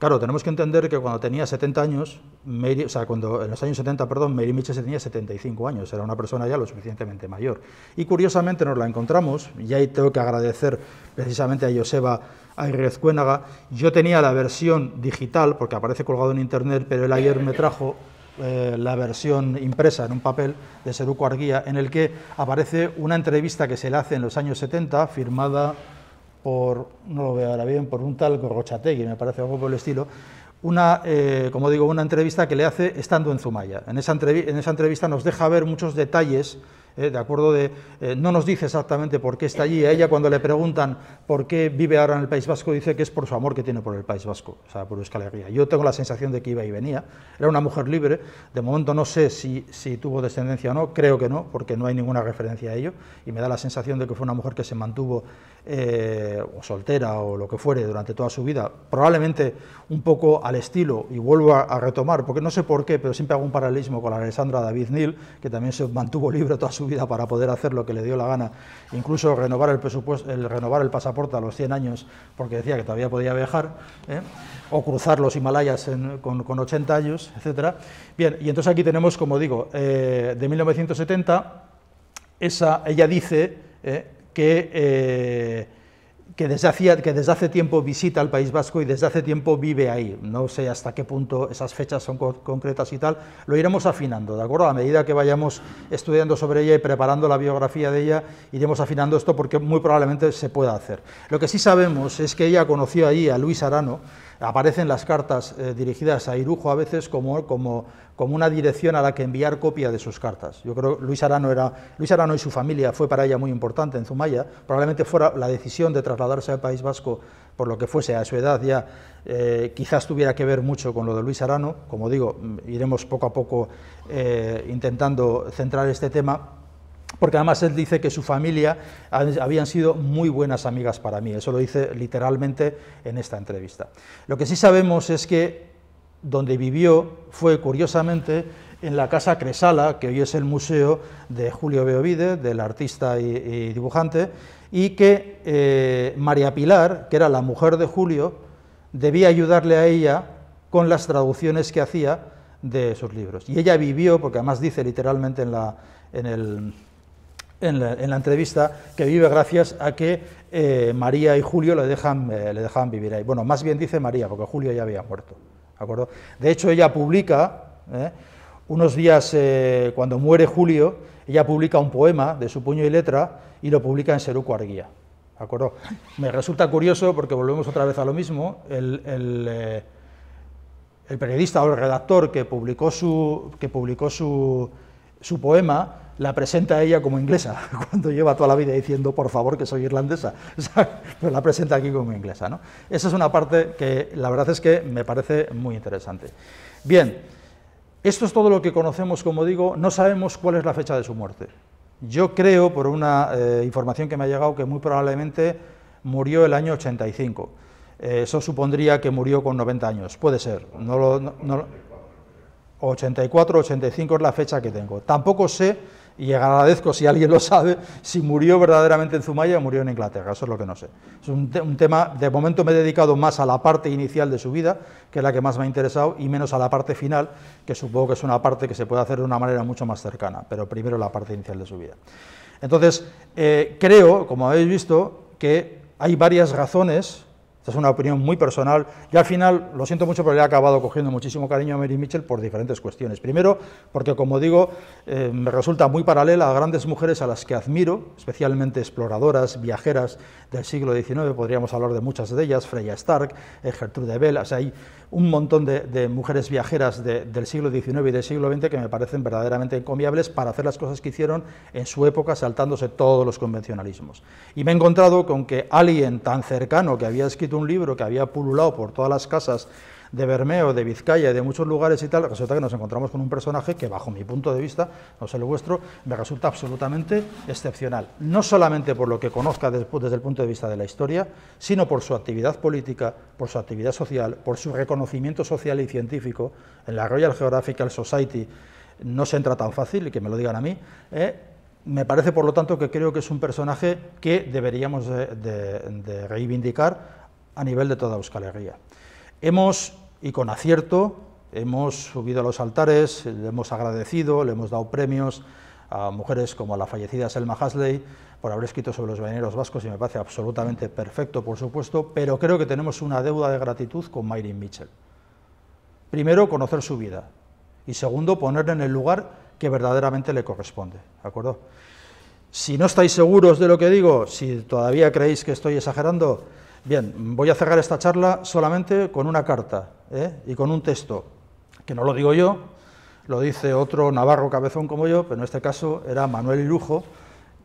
Claro, tenemos que entender que cuando tenía 70 años, o sea, cuando en los años 70, perdón, Mary Mitchell tenía 75 años, era una persona ya lo suficientemente mayor. Y curiosamente nos la encontramos, y ahí tengo que agradecer precisamente a Joseba Ayrez Cuénaga. Yo tenía la versión digital, porque aparece colgado en internet, pero él ayer me trajo eh, la versión impresa en un papel de Seruco Arguía, en el que aparece una entrevista que se le hace en los años 70, firmada por, no lo veo ahora bien, por un tal Gorgochategui, me parece algo por el estilo, una, eh, como digo, una entrevista que le hace estando en Zumaya. En esa, en esa entrevista nos deja ver muchos detalles, eh, de acuerdo de, eh, no nos dice exactamente por qué está allí. A ella cuando le preguntan por qué vive ahora en el País Vasco, dice que es por su amor que tiene por el País Vasco, o sea, por Euskal Yo tengo la sensación de que iba y venía. Era una mujer libre. De momento no sé si, si tuvo descendencia o no. Creo que no, porque no hay ninguna referencia a ello. Y me da la sensación de que fue una mujer que se mantuvo eh, o soltera o lo que fuere durante toda su vida, probablemente un poco al estilo, y vuelvo a, retomar, porque no sé por qué, pero siempre hago un paralelismo con Alessandra David Neal, que también se mantuvo (laughs) libre toda su vida para poder hacer lo que le dio la gana, incluso renovar el, presupuesto, el, renovar el pasaporte a los 100 años porque decía que todavía podía viajar, ¿eh? o cruzar los Himalayas con, 80 años, etc. Bien, y entonces aquí tenemos, como digo, eh, de 1970, esa, ella dice que, eh, que, desde que desde hace tiempo visita el País Vasco y desde hace tiempo vive ahí. No sé hasta qué punto esas fechas son concretas y tal, lo iremos afinando, ¿de acuerdo? A medida que vayamos estudiando sobre ella y preparando la biografía de ella, iremos afinando esto porque muy probablemente se pueda hacer. Lo que sí sabemos es que ella conoció allí a Luis Arano, Aparecen las cartas eh, dirigidas a Irujo a veces como, como, como, una dirección a la que enviar copia de sus cartas. Yo creo que Luis Arano, era, Luis Arano y su familia fue para ella muy importante en Zumaya. Probablemente fuera la decisión de trasladarse al País Vasco por lo que fuese a su edad ya, eh, quizás tuviera que ver mucho con lo de Luis Arano. Como digo, mm, iremos poco a poco eh, intentando centrar este tema porque además él dice que su familia habían sido muy buenas amigas para mí, eso lo dice literalmente en esta entrevista. Lo que sí sabemos es que donde vivió fue curiosamente en la Casa Cresala, que hoy es el museo de Julio Beovide, del artista y, dibujante, y que eh, María Pilar, que era la mujer de Julio, debía ayudarle a ella con las traducciones que hacía de sus libros. Y ella vivió, porque además dice literalmente en, la, en el, en la, entrevista que vive gracias a que eh, María y Julio le dejan, eh, le vivir ahí. Bueno, más bien dice María, porque Julio ya había muerto. ¿de, hecho, ella publica, eh, unos días cuando muere Julio, ella publica un poema de su puño y letra y lo publica en Seruco Arguía. ¿de Me resulta curioso, porque volvemos otra vez a lo mismo, el, el periodista o el redactor que publicó su, que publicó su, su poema la presenta a ella como inglesa, (laughs) cuando lleva toda la vida diciendo, por favor, que soy irlandesa, (laughs) pero la presenta aquí como inglesa. ¿no? Esa es una parte que la verdad es que me parece muy interesante. Bien, esto es todo lo que conocemos, como digo, no sabemos cuál es la fecha de su muerte. Yo creo, por una eh, información que me ha llegado, que muy probablemente murió el año 85. Eh, eso supondría que murió con 90 años, puede ser. No lo, 84, 85 es la fecha que tengo. Tampoco sé y agradezco, si alguien lo sabe, si murió verdaderamente en Zumaya o murió en Inglaterra, eso es lo que no sé. Es un, tema, de momento me he dedicado más a la parte inicial de su vida, que es la que más me ha interesado, y menos a la parte final, que supongo que es una parte que se puede hacer de una manera mucho más cercana, pero primero la parte inicial de su vida. Entonces, eh, creo, como habéis visto, que hay varias razones esa es una opinión muy personal y al final, lo siento mucho, pero le he acabado cogiendo muchísimo cariño a Mary Mitchell por diferentes cuestiones. Primero, porque como digo, eh, me resulta muy paralela a grandes mujeres a las que admiro, especialmente exploradoras, viajeras del siglo XIX, podríamos hablar de muchas de ellas, Freya Stark, eh, Gertrude Bell, o sea, hay un montón de, mujeres viajeras del siglo XIX y del siglo XX que me parecen verdaderamente encomiables para hacer las cosas que hicieron en su época saltándose todos los convencionalismos. Y me he encontrado con que alguien tan cercano que había escrito un libro que había pululado por todas las casas de Bermeo, de Vizcaya de muchos lugares y tal, resulta que nos encontramos con un personaje que, bajo mi punto de vista, no sé lo vuestro, me resulta absolutamente excepcional. No solamente por lo que conozca desde el punto de vista de la historia, sino por su actividad política, por su actividad social, por su reconocimiento social y científico en la Royal Geographical Society. No se entra tan fácil, y que me lo digan a mí, ¿eh? me parece, por lo tanto, que creo que es un personaje que deberíamos de reivindicar a nivel de toda Euskal Herria. Hemos, y con acierto, hemos subido a los altares, le hemos agradecido, le hemos dado premios a mujeres como la fallecida Selma Hasley por haber escrito sobre los bañeros vascos y me parece absolutamente perfecto, por supuesto, pero creo que tenemos una deuda de gratitud con Myrin Mitchell. Primero, conocer su vida y segundo, ponerla en el lugar que verdaderamente le corresponde, ¿de acuerdo? Si no estáis seguros de lo que digo, si todavía creéis que estoy exagerando, Bien, voy a cerrar esta charla solamente con una carta ¿eh? y con un texto, que no lo digo yo, lo dice otro navarro cabezón como yo, pero en este caso era Manuel Irujo,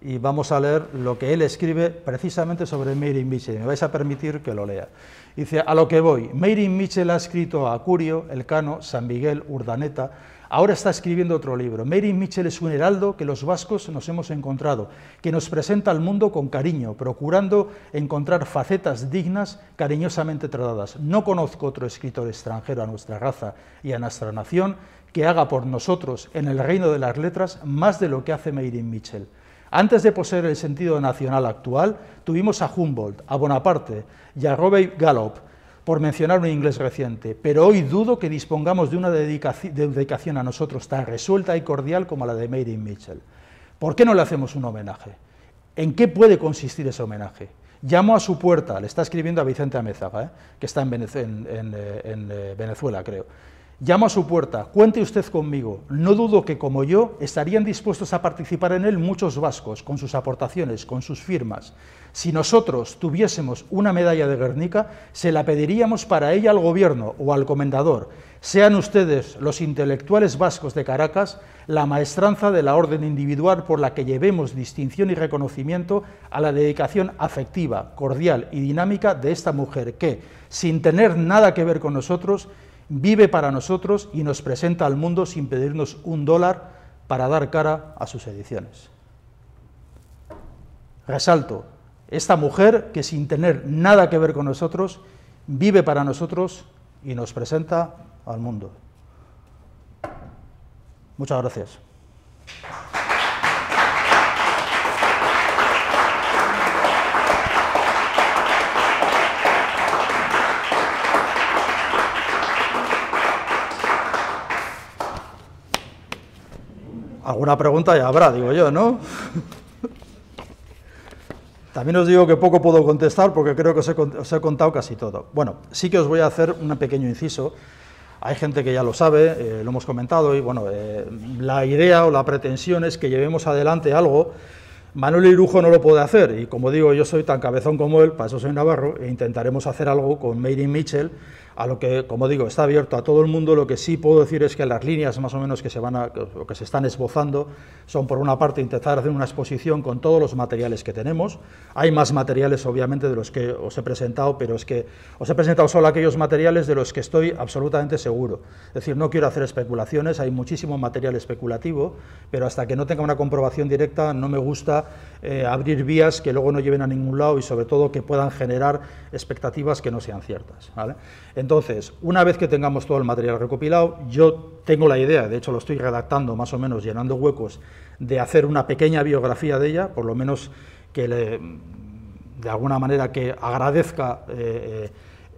y vamos a leer lo que él escribe precisamente sobre Mary Mitchell. Me vais a permitir que lo lea. Dice, a lo que voy, Mary Mitchell ha escrito a Curio, Elcano, San Miguel, Urdaneta, Ahora está escribiendo otro libro. Mary Mitchell es un heraldo que los vascos nos hemos encontrado, que nos presenta al mundo con cariño, procurando encontrar facetas dignas, cariñosamente tratadas. No conozco otro escritor extranjero a nuestra raza y a nuestra nación que haga por nosotros, en el reino de las letras, más de lo que hace Mary Mitchell. Antes de poseer el sentido nacional actual, tuvimos a Humboldt, a Bonaparte y a Robert Gallop, por mencionar un inglés reciente, pero hoy dudo que dispongamos de una dedicación a nosotros tan resuelta y cordial como la de Mary Mitchell. ¿Por qué no le hacemos un homenaje? ¿En qué puede consistir ese homenaje? Llamo a su puerta, le está escribiendo a Vicente Amezaga, ¿eh? que está en, en eh, eh, Venezuela, creo. Llamo a su puerta, cuente usted conmigo. No dudo que, como yo, estarían dispuestos a participar en él muchos vascos, con sus aportaciones, con sus firmas. Si nosotros tuviésemos una medalla de Guernica, se la pediríamos para ella al gobierno o al comendador. Sean ustedes, los intelectuales vascos de Caracas, la maestranza de la orden individual por la que llevemos distinción y reconocimiento a la dedicación afectiva, cordial y dinámica de esta mujer que, sin tener nada que ver con nosotros, vive para nosotros y nos presenta al mundo sin pedirnos un dólar para dar cara a sus ediciones. Resalto, esta mujer que sin tener nada que ver con nosotros, vive para nosotros y nos presenta al mundo. Muchas gracias. Alguna pregunta ya habrá, digo yo, ¿no? (laughs) También os digo que poco puedo contestar porque creo que os he, contado casi todo. Bueno, sí que os voy a hacer un pequeño inciso. Hay gente que ya lo sabe, eh, lo hemos comentado, y bueno, eh, la idea o la pretensión es que llevemos adelante algo. Manuel Irujo no lo puede hacer, y como digo, yo soy tan cabezón como él, para eso soy navarro, e intentaremos hacer algo con Mary Mitchell a lo que, como digo, está abierto a todo el mundo. Lo que sí puedo decir es que las líneas más o menos que se van a, que se están esbozando son, por una parte, intentar hacer una exposición con todos los materiales que tenemos. Hay más materiales, obviamente, de los que os he presentado, pero es que os he presentado solo aquellos materiales de los que estoy absolutamente seguro. Es decir, no quiero hacer especulaciones, hay muchísimo material especulativo, pero hasta que no tenga una comprobación directa no me gusta eh, abrir vías que luego no lleven a ningún lado y, sobre todo, que puedan generar expectativas que no sean ciertas. ¿vale? Entonces, una vez que tengamos todo el material recopilado, yo tengo la idea, de hecho lo estoy redactando más o menos, llenando huecos, de hacer una pequeña biografía de ella, por lo menos que de alguna manera que agradezca eh, eh,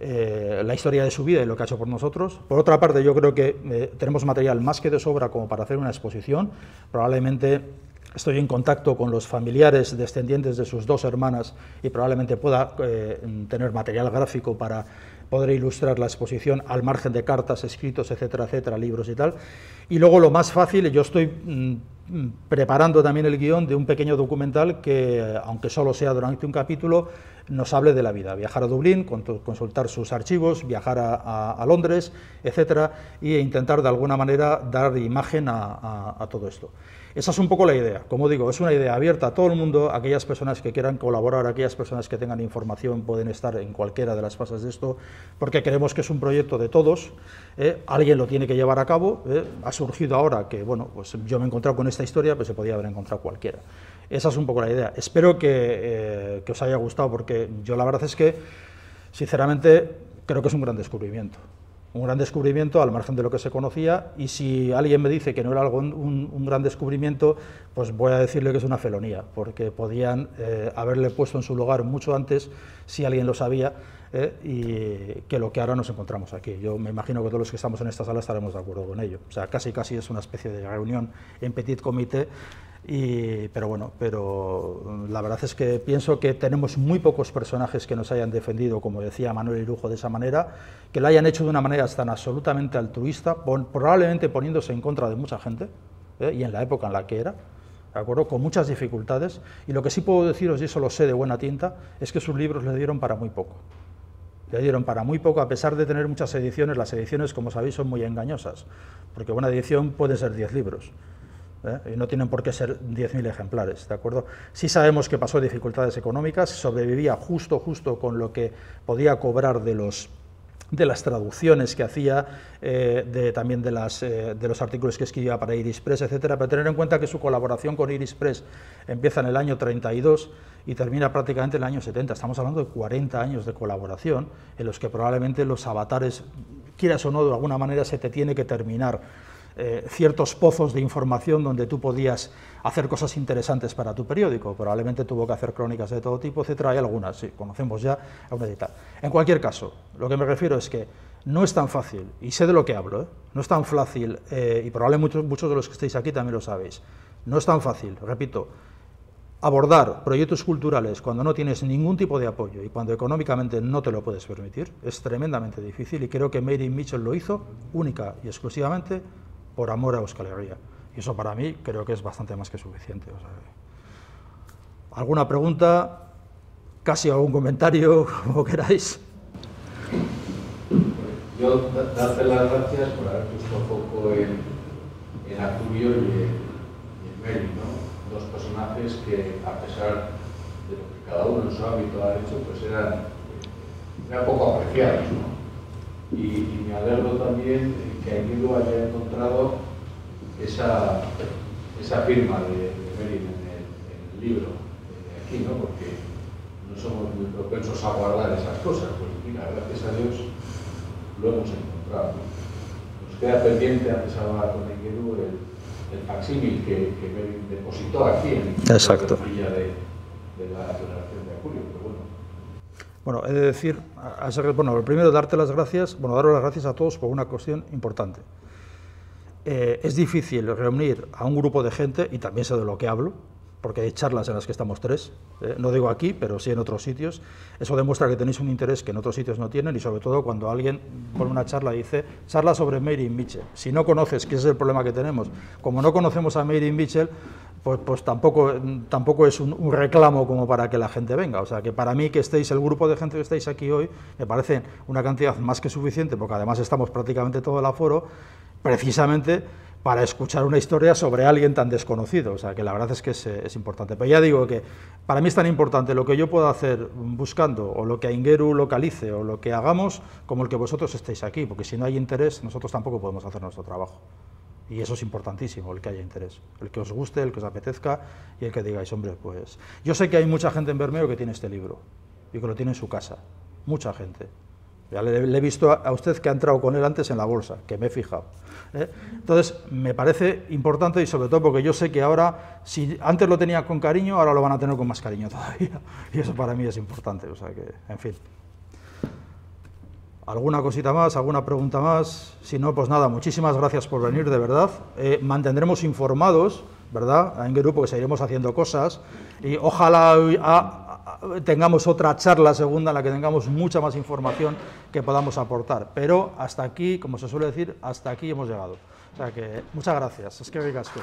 eh, la historia de su vida y lo que ha hecho por nosotros. Por otra parte, yo creo que tenemos material más que de sobra como para hacer una exposición. Probablemente estoy en contacto con los familiares descendientes de sus dos hermanas y probablemente pueda tener material gráfico para podré ilustrar la exposición al margen de cartas, escritos, etcétera, etcétera, libros y tal. Y luego lo más fácil, yo estoy mm, mm, preparando también el guión de un pequeño documental que, aunque solo sea durante un capítulo, nos hable de la vida. Viajar a Dublín, consultar sus archivos, viajar a, Londres, etcétera, e intentar de alguna manera dar imagen a todo esto. Esa es un poco la idea. Como digo, es una idea abierta a todo el mundo. Aquellas personas que quieran colaborar, aquellas personas que tengan información pueden estar en cualquiera de las fases de esto, porque creemos que es un proyecto de todos. ¿eh? Alguien lo tiene que llevar a cabo. ¿eh? Ha surgido ahora que, bueno, pues yo me he encontrado con esta historia, pues se podía haber encontrado cualquiera. Esa es un poco la idea. Espero que eh, os haya gustado, porque yo la verdad es que, sinceramente, creo que es un gran descubrimiento un gran descubrimiento al margen de lo que se conocía y si alguien me dice que no era algo, un, gran descubrimiento, pues voy a decirle que es una felonía, porque podían eh, haberle puesto en su lugar mucho antes si alguien lo sabía eh, y que lo que ahora nos encontramos aquí. Yo me imagino que todos los que estamos en esta sala estaremos de acuerdo con ello. O sea, casi casi es una especie de reunión en petit comité pero bueno, pero mm, la verdad es que pienso que tenemos muy pocos personajes que nos hayan defendido, como decía Manuel Irujo, de esa manera, que lo hayan hecho de una manera tan absolutamente altruista, probablemente poniéndose en contra de mucha gente, ¿eh? y en la época en la que era, ¿de acuerdo? con muchas dificultades. Y lo que sí puedo deciros, y eso lo sé de buena tinta, es que sus libros le dieron para muy poco. Le dieron para muy poco, a pesar de tener muchas ediciones. Las ediciones, como sabéis, son muy engañosas, porque una edición puede ser 10 libros. ¿eh? y no tienen por qué ser 10.000 ejemplares, ¿de acuerdo? Sí sabemos que pasó dificultades económicas, sobrevivía justo, justo con lo que podía cobrar de los de las traducciones que hacía, eh, de, también eh, de, los artículos que escribía para Iris Press, etcétera, pero tener en cuenta que su colaboración con Iris Press empieza en el año 32 y termina prácticamente en el año 70. Estamos hablando de 40 años de colaboración en los que probablemente los avatares, quieras o no, de alguna manera se te tiene que terminar eh, ciertos pozos de información donde tú podías hacer cosas interesantes para tu periódico. Probablemente tuvo que hacer crónicas de todo tipo, etcétera. Hay algunas, sí, conocemos ya algunas y tal. En cualquier caso, lo que me refiero es que no es tan fácil, y sé de lo que hablo, ¿eh? no es tan fácil, eh, y probablemente muchos, muchos de los que estáis aquí también lo sabéis, no es tan fácil, repito, abordar proyectos culturales cuando no tienes ningún tipo de apoyo y cuando económicamente no te lo puedes permitir es tremendamente difícil y creo que Mary Mitchell lo hizo única y exclusivamente por amor a Euskal Herria. Y eso para mí creo que es bastante más que suficiente. O sea, ¿Alguna pregunta? Casi algún comentario, (laughs) como queráis. Yo darte las gracias por haber puesto foco en, en Arturo y en, Meli, ¿no? Dos personajes que, a pesar de lo que cada uno en su ámbito ha hecho, pues eran, un eh, poco apreciados, ¿no? y, me alegro también que lo haya encontrado esa, esa firma de, de Merin en el, libro de aquí, ¿no? porque no somos muy propensos a guardar esas cosas, pues mira, gracias a Dios lo hemos encontrado. Nos queda pendiente, antes hablaba con Aguido, el, el facsímil que, Merin depositó aquí en la villa de, la, de bueno, he de decir, a bueno, primero darte las gracias, bueno, daros las gracias a todos por una cuestión importante. Eh, es difícil reunir a un grupo de gente, y también sé de lo que hablo, porque hay charlas en las que estamos tres, eh, no digo aquí, pero sí en otros sitios, eso demuestra que tenéis un interés que en otros sitios no tienen y sobre todo cuando alguien pone una charla y dice, charla sobre Mary Mitchell, si no conoces, que es el problema que tenemos, como no conocemos a Mary Mitchell, pues, pues tampoco, es un, reclamo como para que la gente venga. O sea, que para mí que estéis, el grupo de gente que estáis aquí hoy, me parece una cantidad más que suficiente, porque además estamos prácticamente todo el aforo, precisamente para escuchar una historia sobre alguien tan desconocido. O sea, que la verdad es que es, importante. Pero ya digo que para mí es tan importante lo que yo pueda hacer buscando, o lo que Ingeru localice, o lo que hagamos, como el que vosotros estéis aquí, porque si no hay interés, nosotros tampoco podemos hacer nuestro trabajo. Y eso es importantísimo, el que haya interés, el que os guste, el que os apetezca y el que digáis, hombre, pues... Yo sé que hay mucha gente en Bermeo que tiene este libro y que lo tiene en su casa, mucha gente. Ya le, he visto a usted que ha entrado con él antes en la bolsa, que me he fijado. ¿eh? Entonces, me parece importante y sobre todo porque yo sé que ahora, si antes lo tenía con cariño, ahora lo van a tener con más cariño todavía. (laughs) Y eso para mí es importante, o sea que, en fin alguna cosita más, alguna pregunta más. Si no, pues nada, muchísimas gracias por venir, de verdad. Eh, mantendremos informados, ¿verdad?, en grupo que seguiremos haciendo cosas. Y ojalá ah, ah, tengamos otra charla segunda en la que tengamos mucha más información que podamos aportar. Pero hasta aquí, como se suele decir, hasta aquí hemos llegado. O sea que muchas gracias. Es que ricasco.